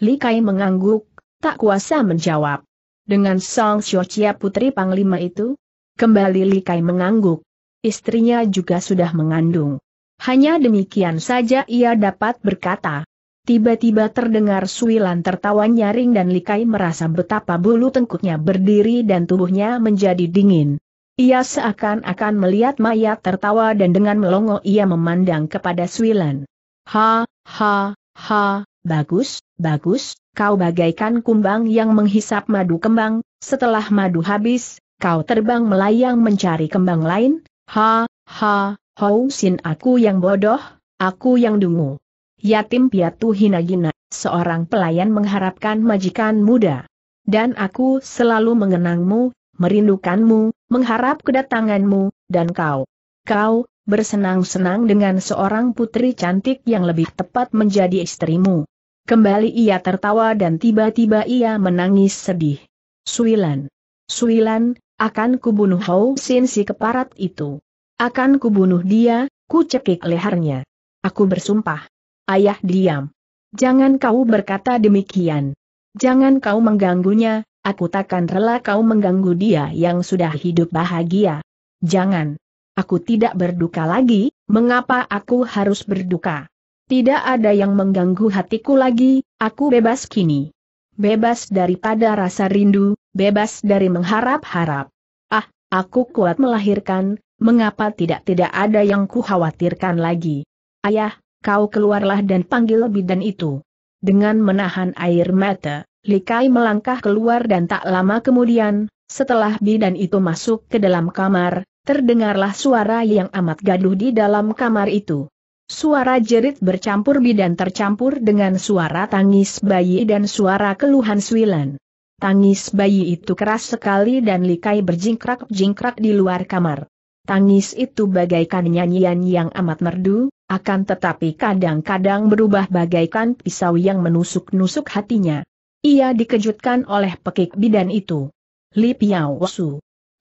Li Kai mengangguk, tak kuasa menjawab. Dengan Song Xiochia putri panglima itu? Kembali Li Kai mengangguk. Istrinya juga sudah mengandung. Hanya demikian saja ia dapat berkata. Tiba-tiba terdengar suilan tertawa nyaring dan Likai merasa betapa bulu tengkuknya berdiri dan tubuhnya menjadi dingin. Ia seakan-akan melihat mayat tertawa dan dengan melongo ia memandang kepada Suilan. Ha, ha, ha, bagus, bagus, kau bagaikan kumbang yang menghisap madu kembang, setelah madu habis, kau terbang melayang mencari kembang lain, ha, ha, hausin aku yang bodoh, aku yang dungu. Yatim piatu hina gina. seorang pelayan mengharapkan majikan muda. Dan aku selalu mengenangmu, merindukanmu, mengharap kedatanganmu, dan kau. Kau, bersenang-senang dengan seorang putri cantik yang lebih tepat menjadi istrimu. Kembali ia tertawa dan tiba-tiba ia menangis sedih. Suilan. Suilan, akan kubunuh Hou Sin si keparat itu. Akan kubunuh dia, ku cekik lehernya. Aku bersumpah. Ayah diam. Jangan kau berkata demikian. Jangan kau mengganggunya, aku takkan rela kau mengganggu dia yang sudah hidup bahagia. Jangan. Aku tidak berduka lagi, mengapa aku harus berduka? Tidak ada yang mengganggu hatiku lagi, aku bebas kini. Bebas daripada rasa rindu, bebas dari mengharap-harap. Ah, aku kuat melahirkan, mengapa tidak tidak ada yang kukhawatirkan lagi? Ayah, kau keluarlah dan panggil bidan itu. Dengan menahan air mata, Likai melangkah keluar dan tak lama kemudian, setelah bidan itu masuk ke dalam kamar, terdengarlah suara yang amat gaduh di dalam kamar itu. Suara jerit bercampur bidan tercampur dengan suara tangis bayi dan suara keluhan Swilan. Tangis bayi itu keras sekali dan Likai berjingkrak-jingkrak di luar kamar. Tangis itu bagaikan nyanyian yang amat merdu, akan tetapi kadang-kadang berubah bagaikan pisau yang menusuk-nusuk hatinya. Ia dikejutkan oleh pekik bidan itu. Li Piao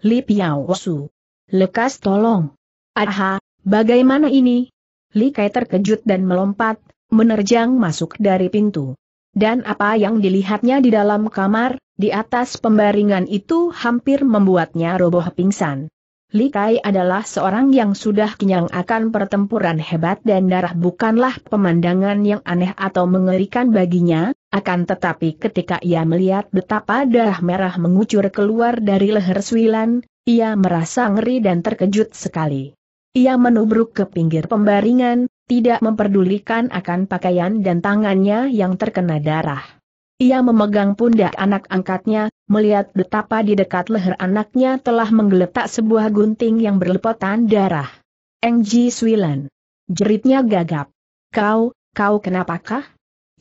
Li Piao Lekas tolong. Aha, bagaimana ini? Li Kai terkejut dan melompat, menerjang masuk dari pintu. Dan apa yang dilihatnya di dalam kamar, di atas pembaringan itu hampir membuatnya roboh pingsan. Li Kai adalah seorang yang sudah kenyang akan pertempuran hebat dan darah bukanlah pemandangan yang aneh atau mengerikan baginya, akan tetapi ketika ia melihat betapa darah merah mengucur keluar dari leher Suilan, ia merasa ngeri dan terkejut sekali. Ia menubruk ke pinggir pembaringan, tidak memperdulikan akan pakaian dan tangannya yang terkena darah. Ia memegang pundak anak angkatnya, melihat betapa di dekat leher anaknya telah menggeletak sebuah gunting yang berlepotan darah. Eng Ji Suilan. Jeritnya gagap. Kau, kau kenapakah?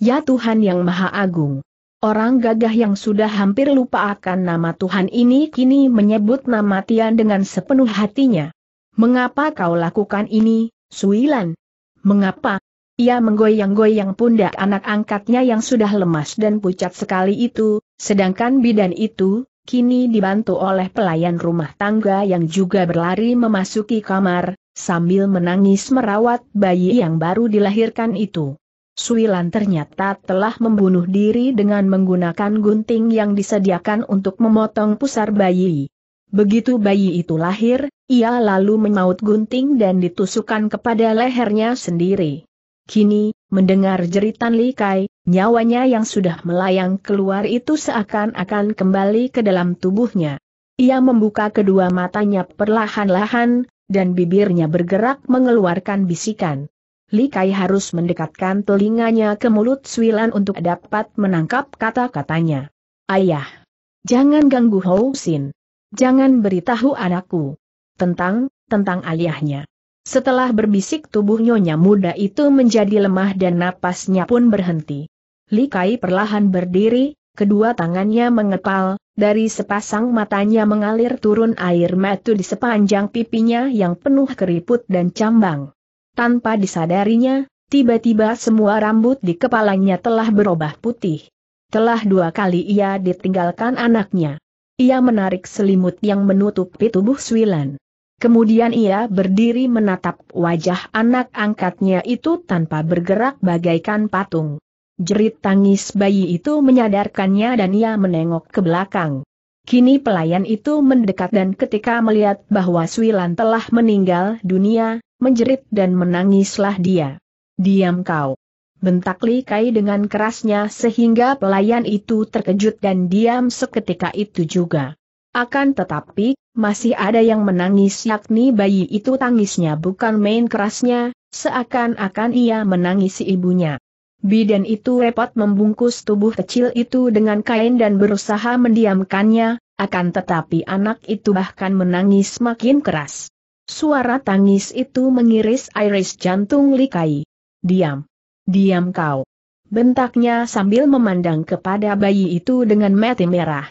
Ya Tuhan yang Maha Agung. Orang gagah yang sudah hampir lupa akan nama Tuhan ini kini menyebut nama Tian dengan sepenuh hatinya. Mengapa kau lakukan ini, Suilan? Mengapa? Ia menggoyang-goyang pundak anak angkatnya yang sudah lemas dan pucat sekali itu, sedangkan bidan itu, kini dibantu oleh pelayan rumah tangga yang juga berlari memasuki kamar, sambil menangis merawat bayi yang baru dilahirkan itu. Suilan ternyata telah membunuh diri dengan menggunakan gunting yang disediakan untuk memotong pusar bayi. Begitu bayi itu lahir, ia lalu memaut gunting dan ditusukkan kepada lehernya sendiri. Kini, mendengar jeritan Li Kai, nyawanya yang sudah melayang keluar itu seakan-akan kembali ke dalam tubuhnya. Ia membuka kedua matanya perlahan-lahan, dan bibirnya bergerak mengeluarkan bisikan. Li Kai harus mendekatkan telinganya ke mulut Suilan untuk dapat menangkap kata-katanya. Ayah! Jangan ganggu Housin! Jangan beritahu anakku tentang, tentang ayahnya. Setelah berbisik tubuh nyonya muda itu menjadi lemah dan napasnya pun berhenti. Likai perlahan berdiri, kedua tangannya mengepal, dari sepasang matanya mengalir turun air mata di sepanjang pipinya yang penuh keriput dan cambang. Tanpa disadarinya, tiba-tiba semua rambut di kepalanya telah berubah putih. Telah dua kali ia ditinggalkan anaknya. Ia menarik selimut yang menutupi tubuh Swilan. Kemudian ia berdiri menatap wajah anak angkatnya itu tanpa bergerak bagaikan patung. Jerit tangis bayi itu menyadarkannya dan ia menengok ke belakang. Kini pelayan itu mendekat dan ketika melihat bahwa Swilan telah meninggal dunia, menjerit dan menangislah dia. Diam kau. Bentak Li Kai dengan kerasnya sehingga pelayan itu terkejut dan diam seketika itu juga. Akan tetapi, masih ada yang menangis yakni bayi itu tangisnya bukan main kerasnya, seakan-akan ia menangisi ibunya. Bidan itu repot membungkus tubuh kecil itu dengan kain dan berusaha mendiamkannya, akan tetapi anak itu bahkan menangis makin keras. Suara tangis itu mengiris iris jantung Likai. Diam. Diam kau. Bentaknya sambil memandang kepada bayi itu dengan mata merah.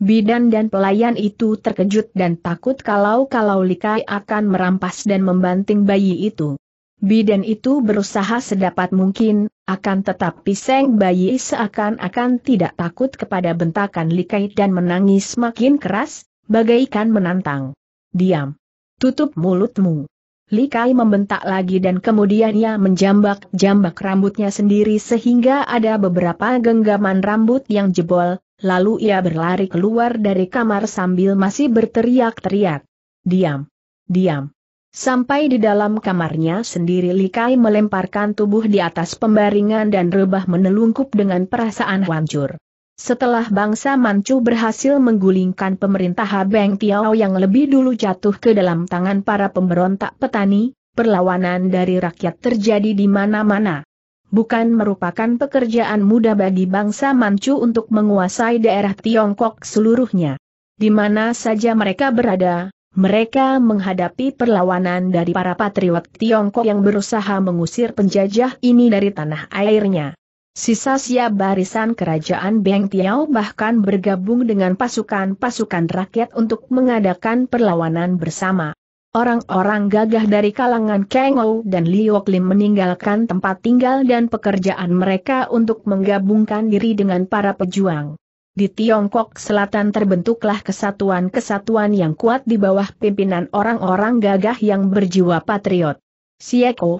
Bidan dan pelayan itu terkejut dan takut kalau-kalau Likai akan merampas dan membanting bayi itu. Bidan itu berusaha sedapat mungkin, akan tetapi seng bayi seakan-akan tidak takut kepada bentakan Likai dan menangis makin keras, bagaikan menantang. Diam. Tutup mulutmu. Likai membentak lagi dan kemudian ia menjambak-jambak rambutnya sendiri sehingga ada beberapa genggaman rambut yang jebol, lalu ia berlari keluar dari kamar sambil masih berteriak-teriak. Diam! Diam! Sampai di dalam kamarnya sendiri Likai melemparkan tubuh di atas pembaringan dan rebah menelungkup dengan perasaan hancur. Setelah bangsa Manchu berhasil menggulingkan pemerintah Beng Tiao yang lebih dulu jatuh ke dalam tangan para pemberontak petani, perlawanan dari rakyat terjadi di mana-mana bukan merupakan pekerjaan mudah bagi bangsa Manchu untuk menguasai daerah Tiongkok seluruhnya. Di mana saja mereka berada, mereka menghadapi perlawanan dari para patriot Tiongkok yang berusaha mengusir penjajah ini dari tanah airnya. Sisa sia barisan kerajaan Beng Tiao bahkan bergabung dengan pasukan-pasukan rakyat untuk mengadakan perlawanan bersama. Orang-orang gagah dari kalangan Kang dan Liok Lim meninggalkan tempat tinggal dan pekerjaan mereka untuk menggabungkan diri dengan para pejuang. Di Tiongkok Selatan terbentuklah kesatuan-kesatuan yang kuat di bawah pimpinan orang-orang gagah yang berjiwa patriot.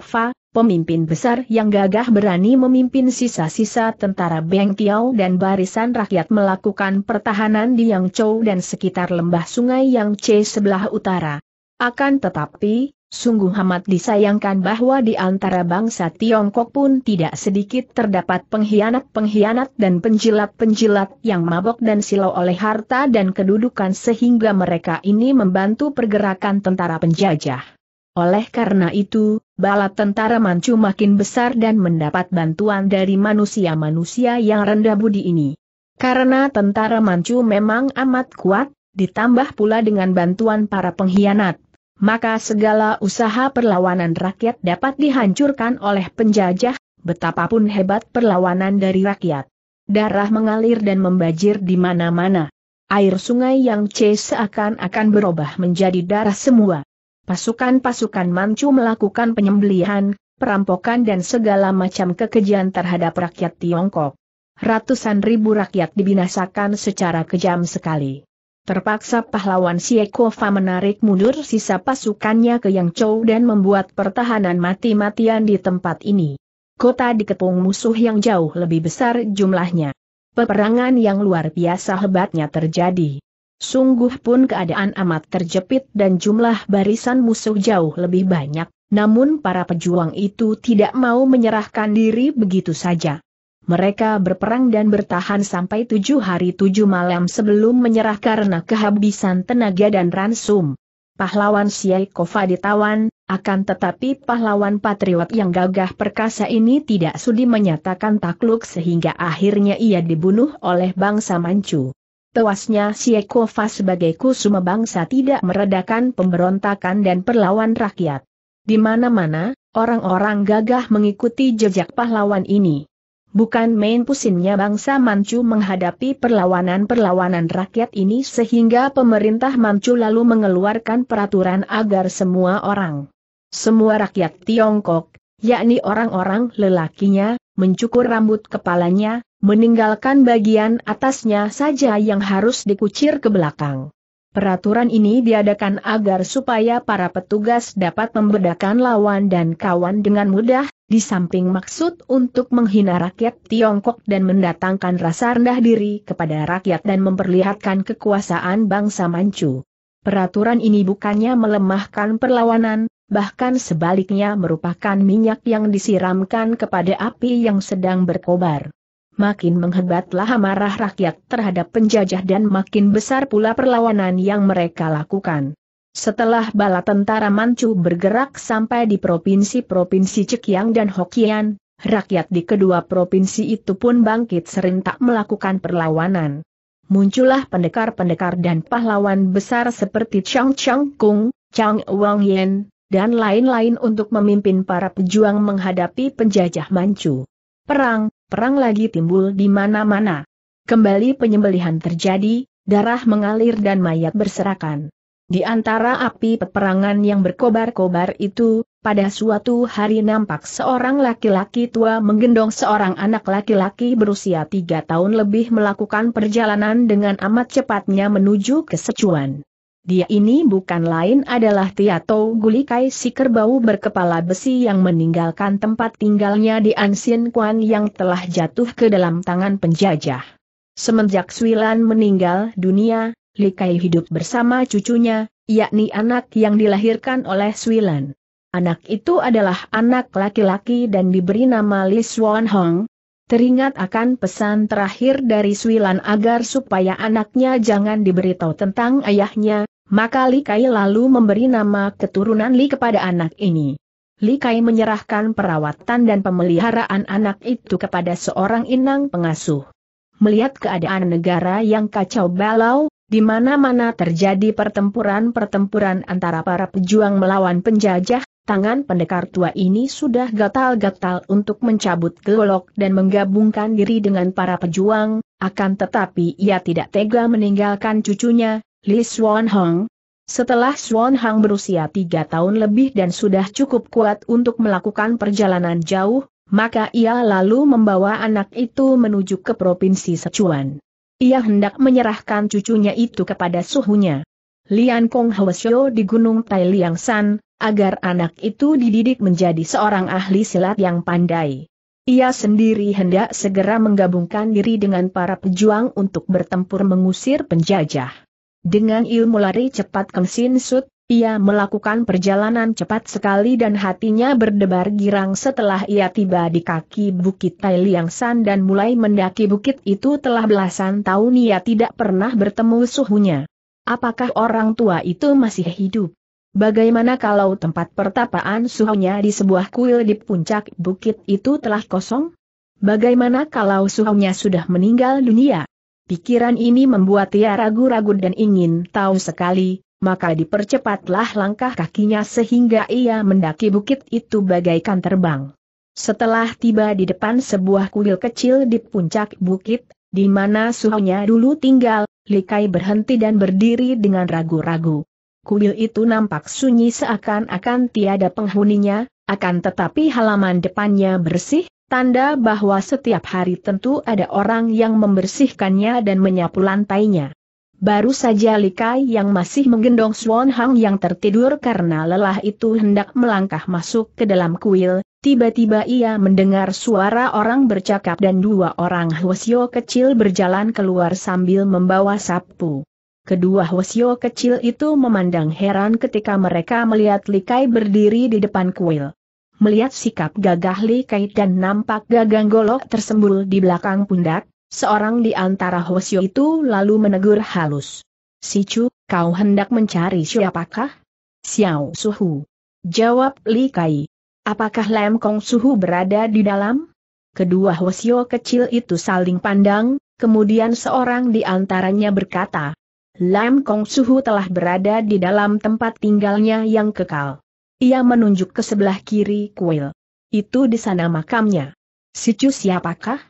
Fa, pemimpin besar yang gagah berani memimpin sisa-sisa tentara Beng Tiao dan barisan rakyat melakukan pertahanan di Yangzhou dan sekitar lembah sungai Yangtze sebelah utara. Akan tetapi, sungguh amat disayangkan bahwa di antara bangsa Tiongkok pun tidak sedikit terdapat pengkhianat-pengkhianat dan penjilat-penjilat yang mabok dan silau oleh harta dan kedudukan sehingga mereka ini membantu pergerakan tentara penjajah. Oleh karena itu, bala tentara Manchu makin besar dan mendapat bantuan dari manusia-manusia yang rendah budi ini. Karena tentara Manchu memang amat kuat, ditambah pula dengan bantuan para pengkhianat maka segala usaha perlawanan rakyat dapat dihancurkan oleh penjajah, betapapun hebat perlawanan dari rakyat. Darah mengalir dan membajir di mana-mana. Air sungai yang C seakan-akan berubah menjadi darah semua. Pasukan-pasukan Manchu melakukan penyembelihan, perampokan dan segala macam kekejian terhadap rakyat Tiongkok. Ratusan ribu rakyat dibinasakan secara kejam sekali. Terpaksa pahlawan Siekova menarik mundur sisa pasukannya ke Yang Chou dan membuat pertahanan mati-matian di tempat ini. Kota dikepung musuh yang jauh lebih besar jumlahnya. Peperangan yang luar biasa hebatnya terjadi. Sungguh pun keadaan amat terjepit dan jumlah barisan musuh jauh lebih banyak, namun para pejuang itu tidak mau menyerahkan diri begitu saja. Mereka berperang dan bertahan sampai tujuh hari tujuh malam sebelum menyerah karena kehabisan tenaga dan ransum. Pahlawan Kofa ditawan, akan tetapi pahlawan patriot yang gagah perkasa ini tidak sudi menyatakan takluk sehingga akhirnya ia dibunuh oleh bangsa Manchu. Tewasnya Kofa sebagai kusuma bangsa tidak meredakan pemberontakan dan perlawan rakyat. Di mana-mana, orang-orang gagah mengikuti jejak pahlawan ini. Bukan main pusingnya bangsa Manchu menghadapi perlawanan-perlawanan rakyat ini sehingga pemerintah Manchu lalu mengeluarkan peraturan agar semua orang, semua rakyat Tiongkok, yakni orang-orang lelakinya, mencukur rambut kepalanya, meninggalkan bagian atasnya saja yang harus dikucir ke belakang. Peraturan ini diadakan agar supaya para petugas dapat membedakan lawan dan kawan dengan mudah, di samping maksud untuk menghina rakyat Tiongkok dan mendatangkan rasa rendah diri kepada rakyat dan memperlihatkan kekuasaan bangsa Manchu. Peraturan ini bukannya melemahkan perlawanan, bahkan sebaliknya merupakan minyak yang disiramkan kepada api yang sedang berkobar makin menghebatlah amarah rakyat terhadap penjajah dan makin besar pula perlawanan yang mereka lakukan. Setelah bala tentara Manchu bergerak sampai di provinsi-provinsi Cekiang dan Hokian, rakyat di kedua provinsi itu pun bangkit serentak melakukan perlawanan. Muncullah pendekar-pendekar dan pahlawan besar seperti Chang Chang Kung, Chang Wang Yen, dan lain-lain untuk memimpin para pejuang menghadapi penjajah Manchu. Perang, perang lagi timbul di mana-mana. Kembali penyembelihan terjadi, darah mengalir dan mayat berserakan. Di antara api peperangan yang berkobar-kobar itu, pada suatu hari nampak seorang laki-laki tua menggendong seorang anak laki-laki berusia tiga tahun lebih melakukan perjalanan dengan amat cepatnya menuju ke Secuan. Dia ini bukan lain adalah Tiato Gulikai si kerbau berkepala besi yang meninggalkan tempat tinggalnya di Ansin Kuan yang telah jatuh ke dalam tangan penjajah. Semenjak Suilan meninggal dunia, Likai hidup bersama cucunya, yakni anak yang dilahirkan oleh Suilan. Anak itu adalah anak laki-laki dan diberi nama Li Swan Hong, Teringat akan pesan terakhir dari Swilan agar supaya anaknya jangan diberitahu tentang ayahnya, maka Li Kai lalu memberi nama keturunan Li kepada anak ini. Li Kai menyerahkan perawatan dan pemeliharaan anak itu kepada seorang inang pengasuh. Melihat keadaan negara yang kacau balau, di mana-mana terjadi pertempuran-pertempuran antara para pejuang melawan penjajah, Tangan pendekar tua ini sudah gatal-gatal untuk mencabut golok dan menggabungkan diri dengan para pejuang, akan tetapi ia tidak tega meninggalkan cucunya, Li Swan Hong. Setelah Swan Hong berusia tiga tahun lebih dan sudah cukup kuat untuk melakukan perjalanan jauh, maka ia lalu membawa anak itu menuju ke Provinsi Sichuan. Ia hendak menyerahkan cucunya itu kepada suhunya. Lian Kong Hwasyo di Gunung Tai Liang San, agar anak itu dididik menjadi seorang ahli silat yang pandai. Ia sendiri hendak segera menggabungkan diri dengan para pejuang untuk bertempur mengusir penjajah. Dengan ilmu lari cepat Sin Sut, ia melakukan perjalanan cepat sekali dan hatinya berdebar girang setelah ia tiba di kaki Bukit Tai Liang San dan mulai mendaki bukit itu telah belasan tahun ia tidak pernah bertemu suhunya. Apakah orang tua itu masih hidup? Bagaimana kalau tempat pertapaan suhunya di sebuah kuil di puncak bukit itu telah kosong? Bagaimana kalau suhunya sudah meninggal dunia? Pikiran ini membuat ia ragu-ragu dan ingin tahu sekali, maka dipercepatlah langkah kakinya sehingga ia mendaki bukit itu bagaikan terbang. Setelah tiba di depan sebuah kuil kecil di puncak bukit, di mana suhunya dulu tinggal, Likai berhenti dan berdiri dengan ragu-ragu kuil itu nampak sunyi seakan-akan tiada penghuninya, akan tetapi halaman depannya bersih, tanda bahwa setiap hari tentu ada orang yang membersihkannya dan menyapu lantainya. Baru saja Likai yang masih menggendong Swan Hang yang tertidur karena lelah itu hendak melangkah masuk ke dalam kuil, tiba-tiba ia mendengar suara orang bercakap dan dua orang Hwasyo kecil berjalan keluar sambil membawa sapu. Kedua Hwasyo kecil itu memandang heran ketika mereka melihat Likai berdiri di depan kuil. Melihat sikap gagah Likai dan nampak gagang golok tersembul di belakang pundak, seorang di antara Hwasyo itu lalu menegur halus. Si Sicu, kau hendak mencari siapakah? Xiao Suhu. Jawab Likai. Apakah Lam Kong Suhu berada di dalam? Kedua Hwasyo kecil itu saling pandang, kemudian seorang di antaranya berkata, Lam Kong Suhu telah berada di dalam tempat tinggalnya yang kekal. Ia menunjuk ke sebelah kiri kuil. Itu di sana makamnya. Si Sicu siapakah?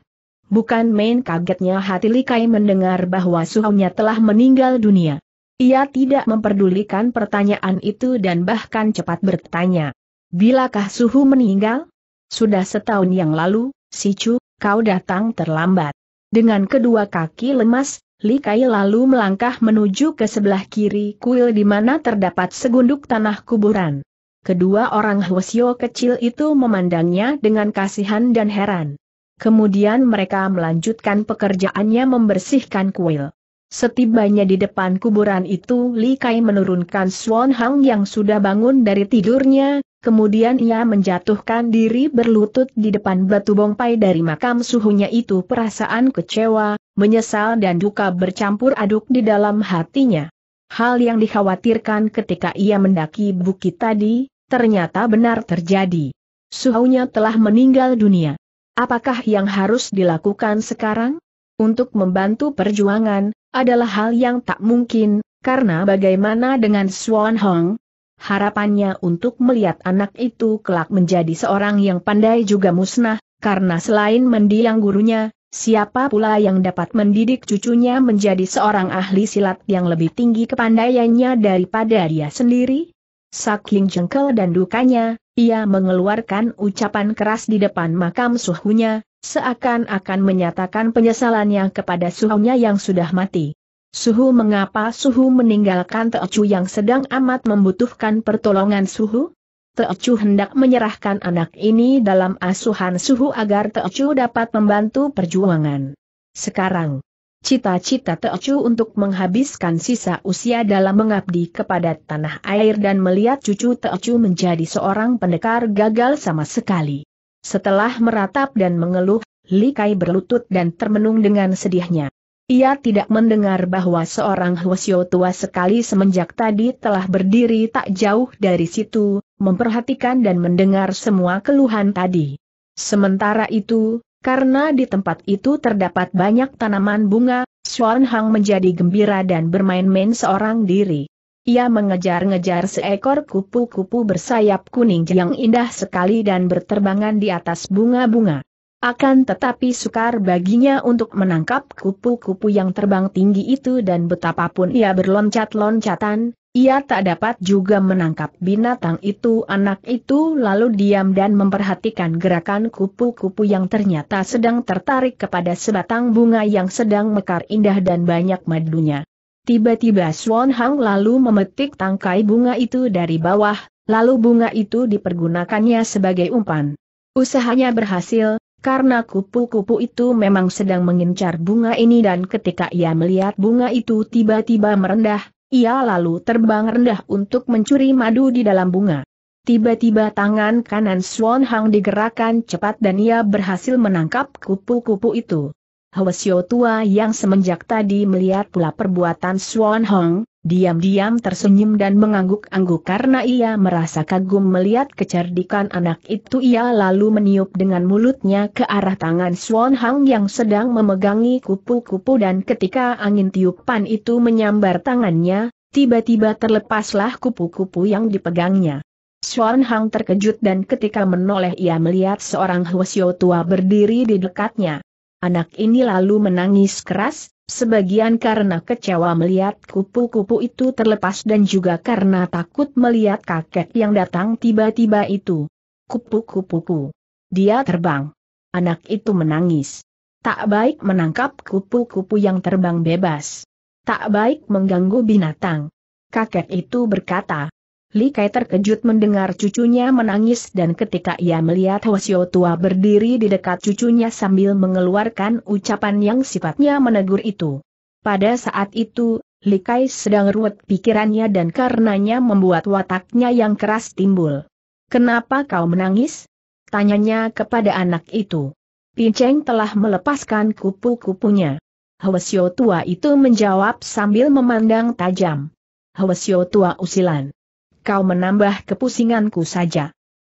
Bukan main kagetnya hati Likai mendengar bahwa suhunya telah meninggal dunia. Ia tidak memperdulikan pertanyaan itu dan bahkan cepat bertanya. Bilakah suhu meninggal? Sudah setahun yang lalu, Si Sicu, kau datang terlambat. Dengan kedua kaki lemas, Li Kai lalu melangkah menuju ke sebelah kiri kuil di mana terdapat segunduk tanah kuburan. Kedua orang Hwasyo kecil itu memandangnya dengan kasihan dan heran. Kemudian mereka melanjutkan pekerjaannya membersihkan kuil. Setibanya di depan kuburan itu Li Kai menurunkan Swan Hang yang sudah bangun dari tidurnya, kemudian ia menjatuhkan diri berlutut di depan batu bongpai dari makam suhunya itu perasaan kecewa, menyesal dan duka bercampur aduk di dalam hatinya. Hal yang dikhawatirkan ketika ia mendaki bukit tadi, ternyata benar terjadi. Suhaunya telah meninggal dunia. Apakah yang harus dilakukan sekarang? Untuk membantu perjuangan, adalah hal yang tak mungkin, karena bagaimana dengan Swan Hong? Harapannya untuk melihat anak itu kelak menjadi seorang yang pandai juga musnah, karena selain mendiang gurunya, Siapa pula yang dapat mendidik cucunya menjadi seorang ahli silat yang lebih tinggi kepandaiannya daripada dia sendiri? Saking jengkel dan dukanya, ia mengeluarkan ucapan keras di depan makam suhunya, seakan-akan menyatakan penyesalannya kepada suhunya yang sudah mati. Suhu mengapa suhu meninggalkan Teocu yang sedang amat membutuhkan pertolongan suhu? Teocu hendak menyerahkan anak ini dalam asuhan suhu agar Teocu dapat membantu perjuangan. Sekarang, cita-cita Teocu untuk menghabiskan sisa usia dalam mengabdi kepada tanah air dan melihat cucu Teocu menjadi seorang pendekar gagal sama sekali. Setelah meratap dan mengeluh, Likai berlutut dan termenung dengan sedihnya. Ia tidak mendengar bahwa seorang Hwasyo tua sekali semenjak tadi telah berdiri tak jauh dari situ, memperhatikan dan mendengar semua keluhan tadi. Sementara itu, karena di tempat itu terdapat banyak tanaman bunga, Xuan Hang menjadi gembira dan bermain-main seorang diri. Ia mengejar-ngejar seekor kupu-kupu bersayap kuning yang indah sekali dan berterbangan di atas bunga-bunga. Akan tetapi sukar baginya untuk menangkap kupu-kupu yang terbang tinggi itu dan betapapun ia berloncat-loncatan, ia tak dapat juga menangkap binatang itu anak itu lalu diam dan memperhatikan gerakan kupu-kupu yang ternyata sedang tertarik kepada sebatang bunga yang sedang mekar indah dan banyak madunya. Tiba-tiba Swan Hang lalu memetik tangkai bunga itu dari bawah, lalu bunga itu dipergunakannya sebagai umpan. Usahanya berhasil, karena kupu-kupu itu memang sedang mengincar bunga ini dan ketika ia melihat bunga itu tiba-tiba merendah, ia lalu terbang rendah untuk mencuri madu di dalam bunga. Tiba-tiba tangan kanan Swan Hang digerakkan cepat dan ia berhasil menangkap kupu-kupu itu. Hwasyo tua yang semenjak tadi melihat pula perbuatan Swan Hang, diam-diam tersenyum dan mengangguk-angguk karena ia merasa kagum melihat kecerdikan anak itu ia lalu meniup dengan mulutnya ke arah tangan Swan Hang yang sedang memegangi kupu-kupu dan ketika angin tiupan itu menyambar tangannya, tiba-tiba terlepaslah kupu-kupu yang dipegangnya. Swan Hang terkejut dan ketika menoleh ia melihat seorang Hwasyo tua berdiri di dekatnya. Anak ini lalu menangis keras, sebagian karena kecewa melihat kupu-kupu itu terlepas dan juga karena takut melihat kakek yang datang tiba-tiba itu. kupu kupu Dia terbang. Anak itu menangis. Tak baik menangkap kupu-kupu yang terbang bebas. Tak baik mengganggu binatang. Kakek itu berkata, Li Kai terkejut mendengar cucunya menangis dan ketika ia melihat Hwasyo tua berdiri di dekat cucunya sambil mengeluarkan ucapan yang sifatnya menegur itu. Pada saat itu, Li Kai sedang ruwet pikirannya dan karenanya membuat wataknya yang keras timbul. Kenapa kau menangis? Tanyanya kepada anak itu. Pinceng telah melepaskan kupu-kupunya. Hwasyo tua itu menjawab sambil memandang tajam. Hwasyo tua usilan kau menambah kepusinganku saja.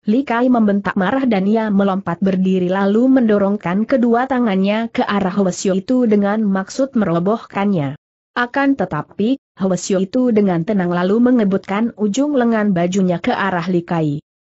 Li Kai membentak marah dan ia melompat berdiri lalu mendorongkan kedua tangannya ke arah Hwasyo itu dengan maksud merobohkannya. Akan tetapi, Hwasyo itu dengan tenang lalu mengebutkan ujung lengan bajunya ke arah Li Kai.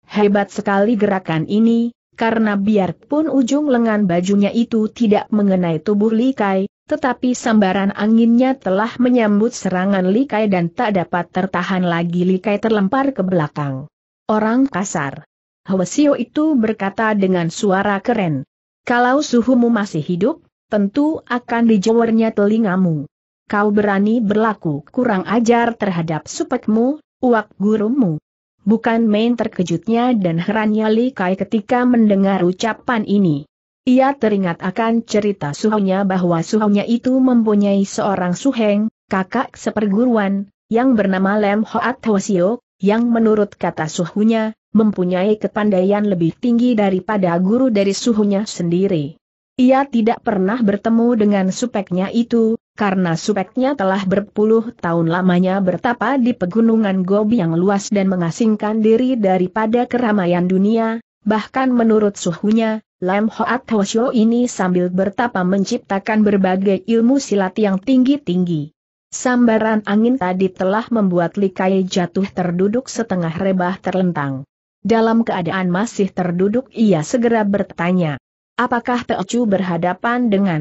Hebat sekali gerakan ini, karena biarpun ujung lengan bajunya itu tidak mengenai tubuh Li Kai. Tetapi sambaran anginnya telah menyambut serangan Likai dan tak dapat tertahan lagi Likai terlempar ke belakang. Orang kasar. Hwasio itu berkata dengan suara keren. Kalau suhumu masih hidup, tentu akan dijewernya telingamu. Kau berani berlaku kurang ajar terhadap supekmu, uak gurumu. Bukan main terkejutnya dan herannya Likai ketika mendengar ucapan ini. Ia teringat akan cerita suhunya bahwa suhunya itu mempunyai seorang suheng, kakak seperguruan, yang bernama Lem Hoat Hwasio, yang menurut kata suhunya, mempunyai kepandaian lebih tinggi daripada guru dari suhunya sendiri. Ia tidak pernah bertemu dengan supeknya itu, karena supeknya telah berpuluh tahun lamanya bertapa di pegunungan Gobi yang luas dan mengasingkan diri daripada keramaian dunia, bahkan menurut suhunya, Lam Hoat Hoshio ini sambil bertapa menciptakan berbagai ilmu silat yang tinggi-tinggi. Sambaran angin tadi telah membuat Likai jatuh terduduk setengah rebah terlentang. Dalam keadaan masih terduduk ia segera bertanya. Apakah Teochu berhadapan dengan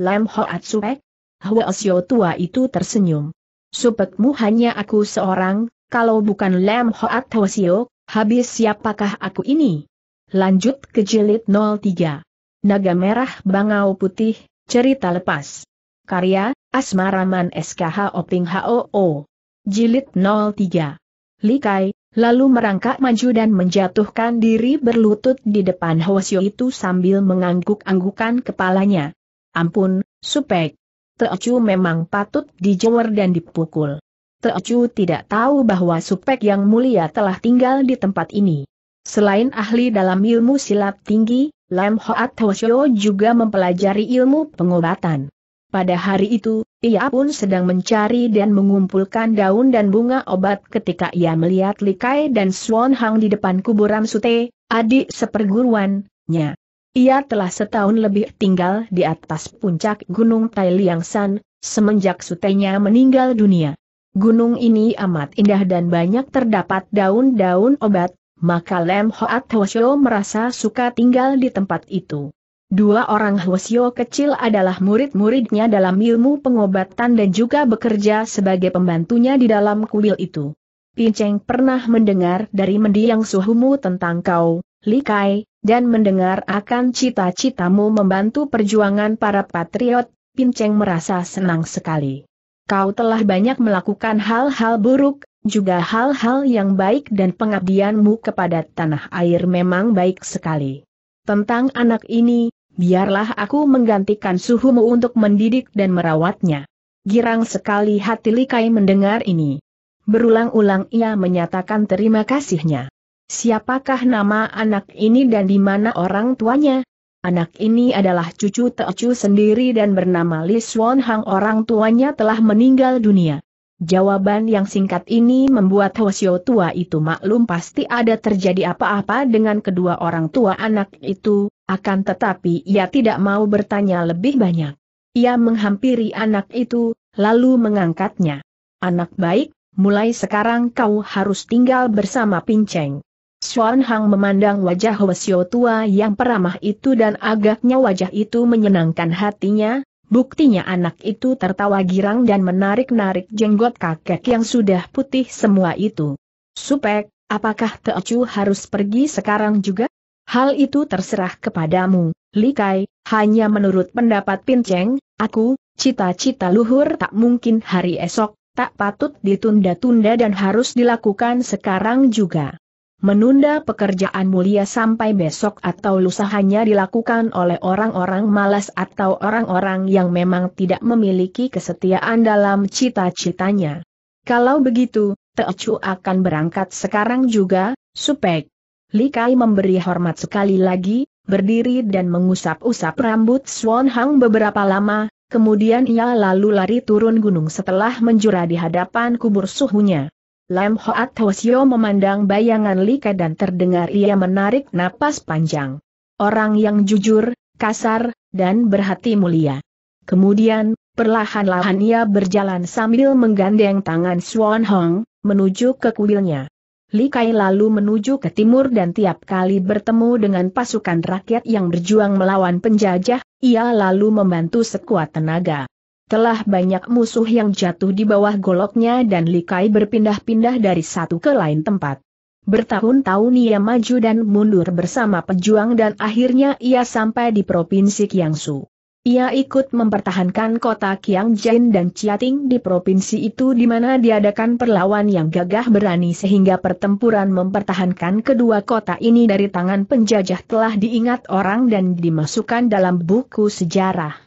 Lam Hoat Suek? Hwasyo tua itu tersenyum. Supekmu hanya aku seorang, kalau bukan Lam Hoat Hwasyo, habis siapakah aku ini? Lanjut ke jilid 03. Naga Merah Bangau Putih, Cerita Lepas. Karya, Asmaraman SKH Oping HOO. Jilid 03. Likai, lalu merangkak maju dan menjatuhkan diri berlutut di depan Hwasyo itu sambil mengangguk-anggukan kepalanya. Ampun, supek. Teocu memang patut dijewer dan dipukul. Teocu tidak tahu bahwa supek yang mulia telah tinggal di tempat ini. Selain ahli dalam ilmu silat tinggi, Lam Hoat Hoshio juga mempelajari ilmu pengobatan. Pada hari itu, ia pun sedang mencari dan mengumpulkan daun dan bunga obat ketika ia melihat Likai dan Swan Hang di depan kuburan Sute, adik seperguruannya. Ia telah setahun lebih tinggal di atas puncak Gunung Tai Liang San, semenjak Sutenya meninggal dunia. Gunung ini amat indah dan banyak terdapat daun-daun obat, maka Lem Hoat Hwasyo merasa suka tinggal di tempat itu. Dua orang Hwasyo kecil adalah murid-muridnya dalam ilmu pengobatan dan juga bekerja sebagai pembantunya di dalam kuil itu. Pinceng pernah mendengar dari mendiang suhumu tentang kau, Likai, dan mendengar akan cita-citamu membantu perjuangan para patriot, Pinceng merasa senang sekali kau telah banyak melakukan hal-hal buruk, juga hal-hal yang baik dan pengabdianmu kepada tanah air memang baik sekali. Tentang anak ini, biarlah aku menggantikan suhumu untuk mendidik dan merawatnya. Girang sekali hati Likai mendengar ini. Berulang-ulang ia menyatakan terima kasihnya. Siapakah nama anak ini dan di mana orang tuanya? Anak ini adalah cucu Teocu sendiri dan bernama Li Swan Hang orang tuanya telah meninggal dunia. Jawaban yang singkat ini membuat Hwasyo tua itu maklum pasti ada terjadi apa-apa dengan kedua orang tua anak itu, akan tetapi ia tidak mau bertanya lebih banyak. Ia menghampiri anak itu, lalu mengangkatnya. Anak baik, mulai sekarang kau harus tinggal bersama Pinceng. Xuan Hang memandang wajah Hwasyo tua yang peramah itu dan agaknya wajah itu menyenangkan hatinya, buktinya anak itu tertawa girang dan menarik-narik jenggot kakek yang sudah putih semua itu. Supek, apakah Teocu harus pergi sekarang juga? Hal itu terserah kepadamu, Likai, hanya menurut pendapat Pinceng, aku, cita-cita luhur tak mungkin hari esok, tak patut ditunda-tunda dan harus dilakukan sekarang juga. Menunda pekerjaan mulia sampai besok atau lusa hanya dilakukan oleh orang-orang malas atau orang-orang yang memang tidak memiliki kesetiaan dalam cita-citanya. Kalau begitu, Teocu akan berangkat sekarang juga, supek. Likai memberi hormat sekali lagi, berdiri dan mengusap-usap rambut Swan Hang beberapa lama, kemudian ia lalu lari turun gunung setelah menjura di hadapan kubur suhunya. Lam Hoat Tosio memandang bayangan Lika dan terdengar ia menarik napas panjang. Orang yang jujur, kasar, dan berhati mulia. Kemudian, perlahan-lahan ia berjalan sambil menggandeng tangan Swan Hong, menuju ke kuilnya. Li Kai lalu menuju ke timur dan tiap kali bertemu dengan pasukan rakyat yang berjuang melawan penjajah, ia lalu membantu sekuat tenaga. Telah banyak musuh yang jatuh di bawah goloknya dan Likai berpindah-pindah dari satu ke lain tempat. Bertahun-tahun ia maju dan mundur bersama pejuang dan akhirnya ia sampai di Provinsi Kiangsu. Ia ikut mempertahankan kota Kiangjin dan Chiating di provinsi itu di mana diadakan perlawan yang gagah berani sehingga pertempuran mempertahankan kedua kota ini dari tangan penjajah telah diingat orang dan dimasukkan dalam buku sejarah.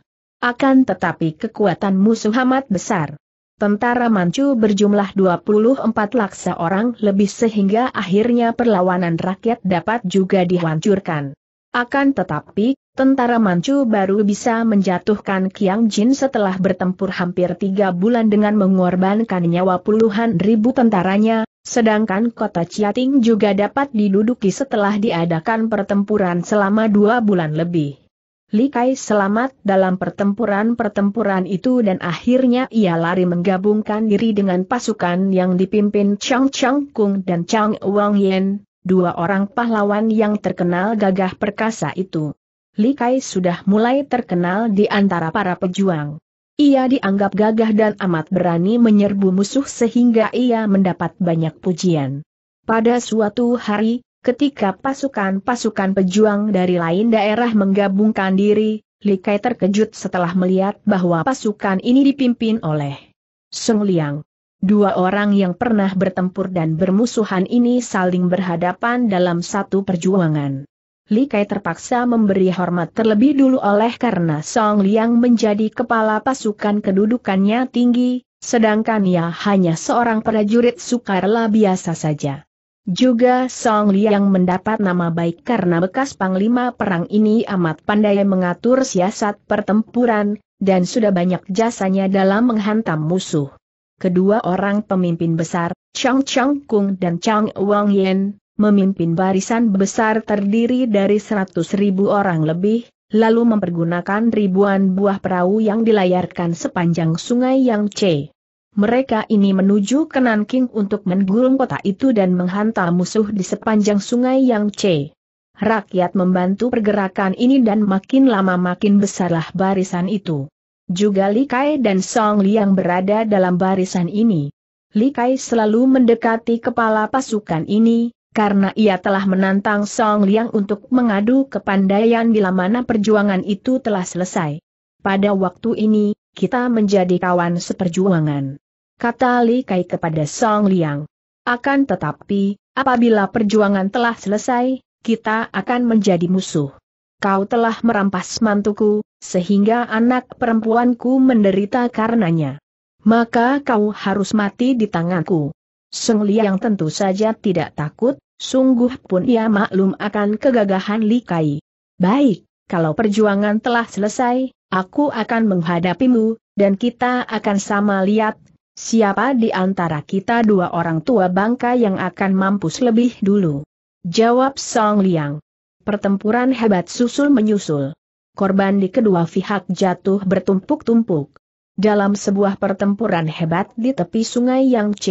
Akan tetapi kekuatan musuh amat besar. Tentara Manchu berjumlah 24 laksa orang lebih sehingga akhirnya perlawanan rakyat dapat juga dihancurkan. Akan tetapi, tentara Manchu baru bisa menjatuhkan Qiang Jin setelah bertempur hampir tiga bulan dengan mengorbankan nyawa puluhan ribu tentaranya, sedangkan kota Chiating juga dapat diduduki setelah diadakan pertempuran selama dua bulan lebih. Likai selamat dalam pertempuran-pertempuran itu dan akhirnya ia lari menggabungkan diri dengan pasukan yang dipimpin Chang Chang Kung dan Chang Wang Yen, dua orang pahlawan yang terkenal gagah perkasa itu. Likai sudah mulai terkenal di antara para pejuang. Ia dianggap gagah dan amat berani menyerbu musuh sehingga ia mendapat banyak pujian. Pada suatu hari, Ketika pasukan-pasukan pejuang dari lain daerah menggabungkan diri, Likai terkejut setelah melihat bahwa pasukan ini dipimpin oleh Sung Liang. Dua orang yang pernah bertempur dan bermusuhan ini saling berhadapan dalam satu perjuangan. Likai terpaksa memberi hormat terlebih dulu oleh karena Song Liang menjadi kepala pasukan kedudukannya tinggi, sedangkan ia hanya seorang prajurit sukarela biasa saja. Juga Song Li yang mendapat nama baik karena bekas Panglima Perang ini amat pandai mengatur siasat pertempuran, dan sudah banyak jasanya dalam menghantam musuh. Kedua orang pemimpin besar, Chang Chang Kung dan Chang Wang Yen, memimpin barisan besar terdiri dari 100 ribu orang lebih, lalu mempergunakan ribuan buah perahu yang dilayarkan sepanjang sungai Yang Yangtze. Mereka ini menuju ke Nanking untuk menggulung kota itu dan menghantam musuh di sepanjang sungai Yang C. Rakyat membantu pergerakan ini dan makin lama makin besarlah barisan itu. Juga Li Kai dan Song Liang berada dalam barisan ini. Li Kai selalu mendekati kepala pasukan ini, karena ia telah menantang Song Liang untuk mengadu kepandaian bila mana perjuangan itu telah selesai. Pada waktu ini, kita menjadi kawan seperjuangan kata Li Kai kepada Song Liang. Akan tetapi, apabila perjuangan telah selesai, kita akan menjadi musuh. Kau telah merampas mantuku, sehingga anak perempuanku menderita karenanya. Maka kau harus mati di tanganku. Song Liang tentu saja tidak takut, sungguh pun ia maklum akan kegagahan Li Kai. Baik, kalau perjuangan telah selesai, aku akan menghadapimu, dan kita akan sama lihat Siapa di antara kita dua orang tua bangka yang akan mampus lebih dulu? Jawab Song Liang. Pertempuran hebat susul menyusul. Korban di kedua pihak jatuh bertumpuk-tumpuk. Dalam sebuah pertempuran hebat di tepi sungai Yang C,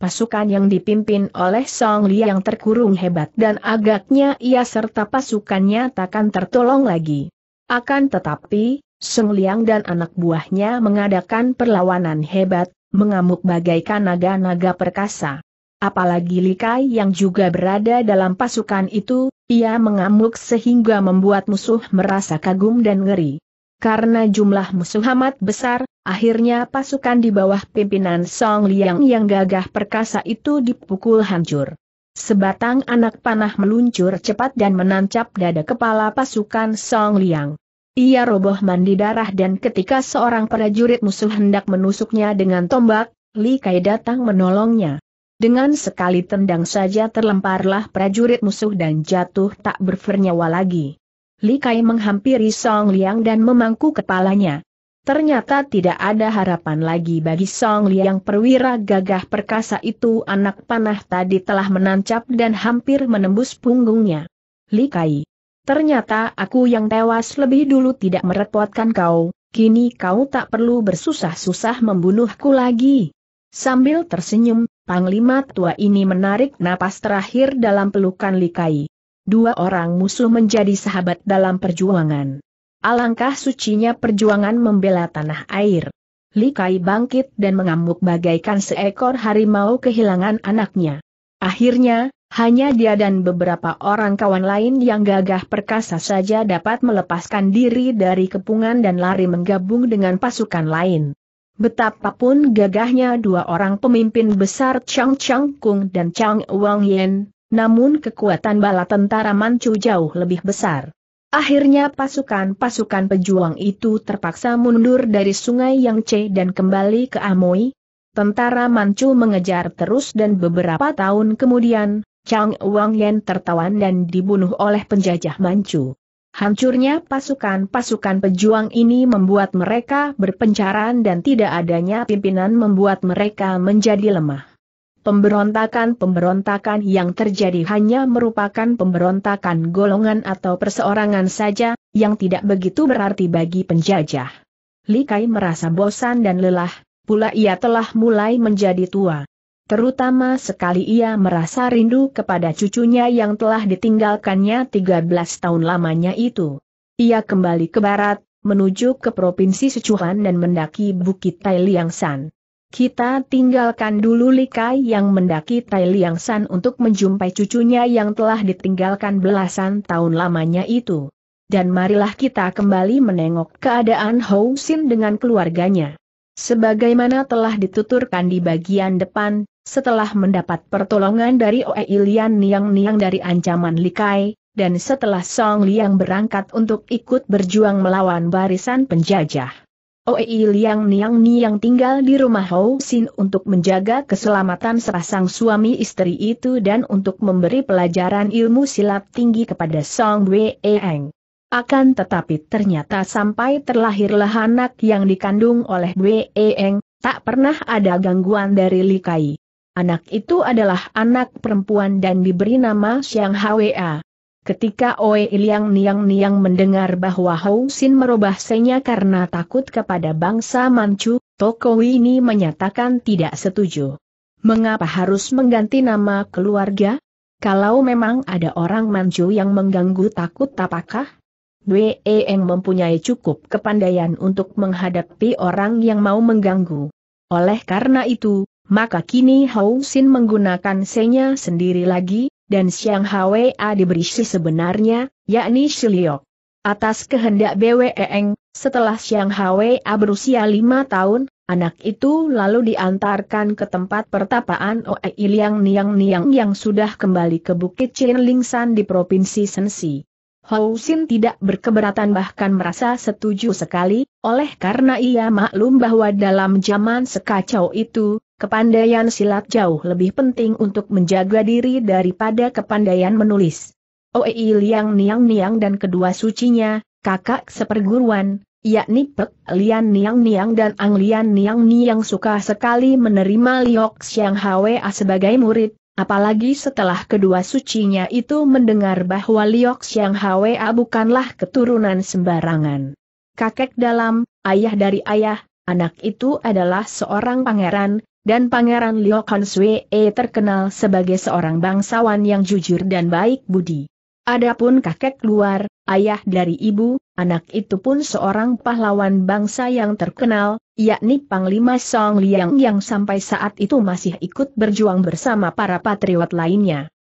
pasukan yang dipimpin oleh Song Liang terkurung hebat dan agaknya ia serta pasukannya takkan tertolong lagi. Akan tetapi, Song Liang dan anak buahnya mengadakan perlawanan hebat, mengamuk bagaikan naga-naga perkasa. Apalagi Likai yang juga berada dalam pasukan itu, ia mengamuk sehingga membuat musuh merasa kagum dan ngeri. Karena jumlah musuh amat besar, akhirnya pasukan di bawah pimpinan Song Liang yang gagah perkasa itu dipukul hancur. Sebatang anak panah meluncur cepat dan menancap dada kepala pasukan Song Liang. Ia roboh mandi darah dan ketika seorang prajurit musuh hendak menusuknya dengan tombak, Li Kai datang menolongnya. Dengan sekali tendang saja terlemparlah prajurit musuh dan jatuh tak bernyawa lagi. Li Kai menghampiri Song Liang dan memangku kepalanya. Ternyata tidak ada harapan lagi bagi Song Liang perwira gagah perkasa itu anak panah tadi telah menancap dan hampir menembus punggungnya. Li Kai Ternyata aku yang tewas lebih dulu tidak merepotkan kau, kini kau tak perlu bersusah-susah membunuhku lagi. Sambil tersenyum, Panglima tua ini menarik napas terakhir dalam pelukan Likai. Dua orang musuh menjadi sahabat dalam perjuangan. Alangkah sucinya perjuangan membela tanah air. Likai bangkit dan mengamuk bagaikan seekor harimau kehilangan anaknya. Akhirnya, hanya dia dan beberapa orang kawan lain yang gagah perkasa saja dapat melepaskan diri dari kepungan dan lari menggabung dengan pasukan lain. Betapapun gagahnya dua orang pemimpin besar Chang Chang Kung dan Chang Wang Yen, namun kekuatan bala tentara Manchu jauh lebih besar. Akhirnya pasukan-pasukan pejuang itu terpaksa mundur dari sungai Yangtze dan kembali ke Amoy. Tentara Manchu mengejar terus dan beberapa tahun kemudian, Chang Wang Yan tertawan dan dibunuh oleh penjajah Manchu. Hancurnya pasukan-pasukan pejuang ini membuat mereka berpencaran dan tidak adanya pimpinan membuat mereka menjadi lemah. Pemberontakan-pemberontakan yang terjadi hanya merupakan pemberontakan golongan atau perseorangan saja, yang tidak begitu berarti bagi penjajah. Li Kai merasa bosan dan lelah, pula ia telah mulai menjadi tua. Terutama sekali ia merasa rindu kepada cucunya yang telah ditinggalkannya 13 tahun lamanya itu. Ia kembali ke barat, menuju ke Provinsi Sichuan dan mendaki Bukit Tai Liang San. Kita tinggalkan dulu Likai yang mendaki Tai Liang San untuk menjumpai cucunya yang telah ditinggalkan belasan tahun lamanya itu. Dan marilah kita kembali menengok keadaan Hou Sin dengan keluarganya. Sebagaimana telah dituturkan di bagian depan, setelah mendapat pertolongan dari Oe Ilian Niang-Niang dari ancaman Likai, dan setelah Song Liang berangkat untuk ikut berjuang melawan barisan penjajah. Oe Liang Niang Niang tinggal di rumah Hou Sin untuk menjaga keselamatan sepasang suami istri itu dan untuk memberi pelajaran ilmu silat tinggi kepada Song Wei Eng. Akan tetapi ternyata sampai terlahirlah anak yang dikandung oleh Wei Eng, tak pernah ada gangguan dari Likai. Anak itu adalah anak perempuan dan diberi nama Xiang Hwa. Ketika Oe Liang Niang Niang mendengar bahwa Hou Sin merubah senya karena takut kepada bangsa Manchu, Tokowi ini menyatakan tidak setuju. Mengapa harus mengganti nama keluarga? Kalau memang ada orang Manchu yang mengganggu takut apakah? Wei Eng mempunyai cukup kepandaian untuk menghadapi orang yang mau mengganggu. Oleh karena itu, maka kini Hou Sin menggunakan senya sendiri lagi, dan Xiang Hwa diberi si sebenarnya, yakni Shiliok. Atas kehendak BWEeng, setelah Xiang Hwa berusia lima tahun, anak itu lalu diantarkan ke tempat pertapaan Oe Iliang Niang Niang yang sudah kembali ke Bukit Chinlingsan di Provinsi Sensi. Hou Sin tidak berkeberatan bahkan merasa setuju sekali, oleh karena ia maklum bahwa dalam zaman sekacau itu, Kepandaian silat jauh lebih penting untuk menjaga diri daripada kepandaian menulis. Oei Liang Niang Niang dan kedua sucinya, kakak seperguruan, yakni Pek Lian Niang Niang dan Ang Lian Niang Niang suka sekali menerima Liok Xiang Hwa sebagai murid, apalagi setelah kedua sucinya itu mendengar bahwa Liok Xiang Hwa bukanlah keturunan sembarangan. Kakek dalam, ayah dari ayah, anak itu adalah seorang pangeran, dan Pangeran Liu Kansue eh, terkenal sebagai seorang bangsawan yang jujur dan baik budi. Adapun kakek luar, ayah dari ibu, anak itu pun seorang pahlawan bangsa yang terkenal, yakni Panglima Song Liang yang sampai saat itu masih ikut berjuang bersama para patriot lainnya.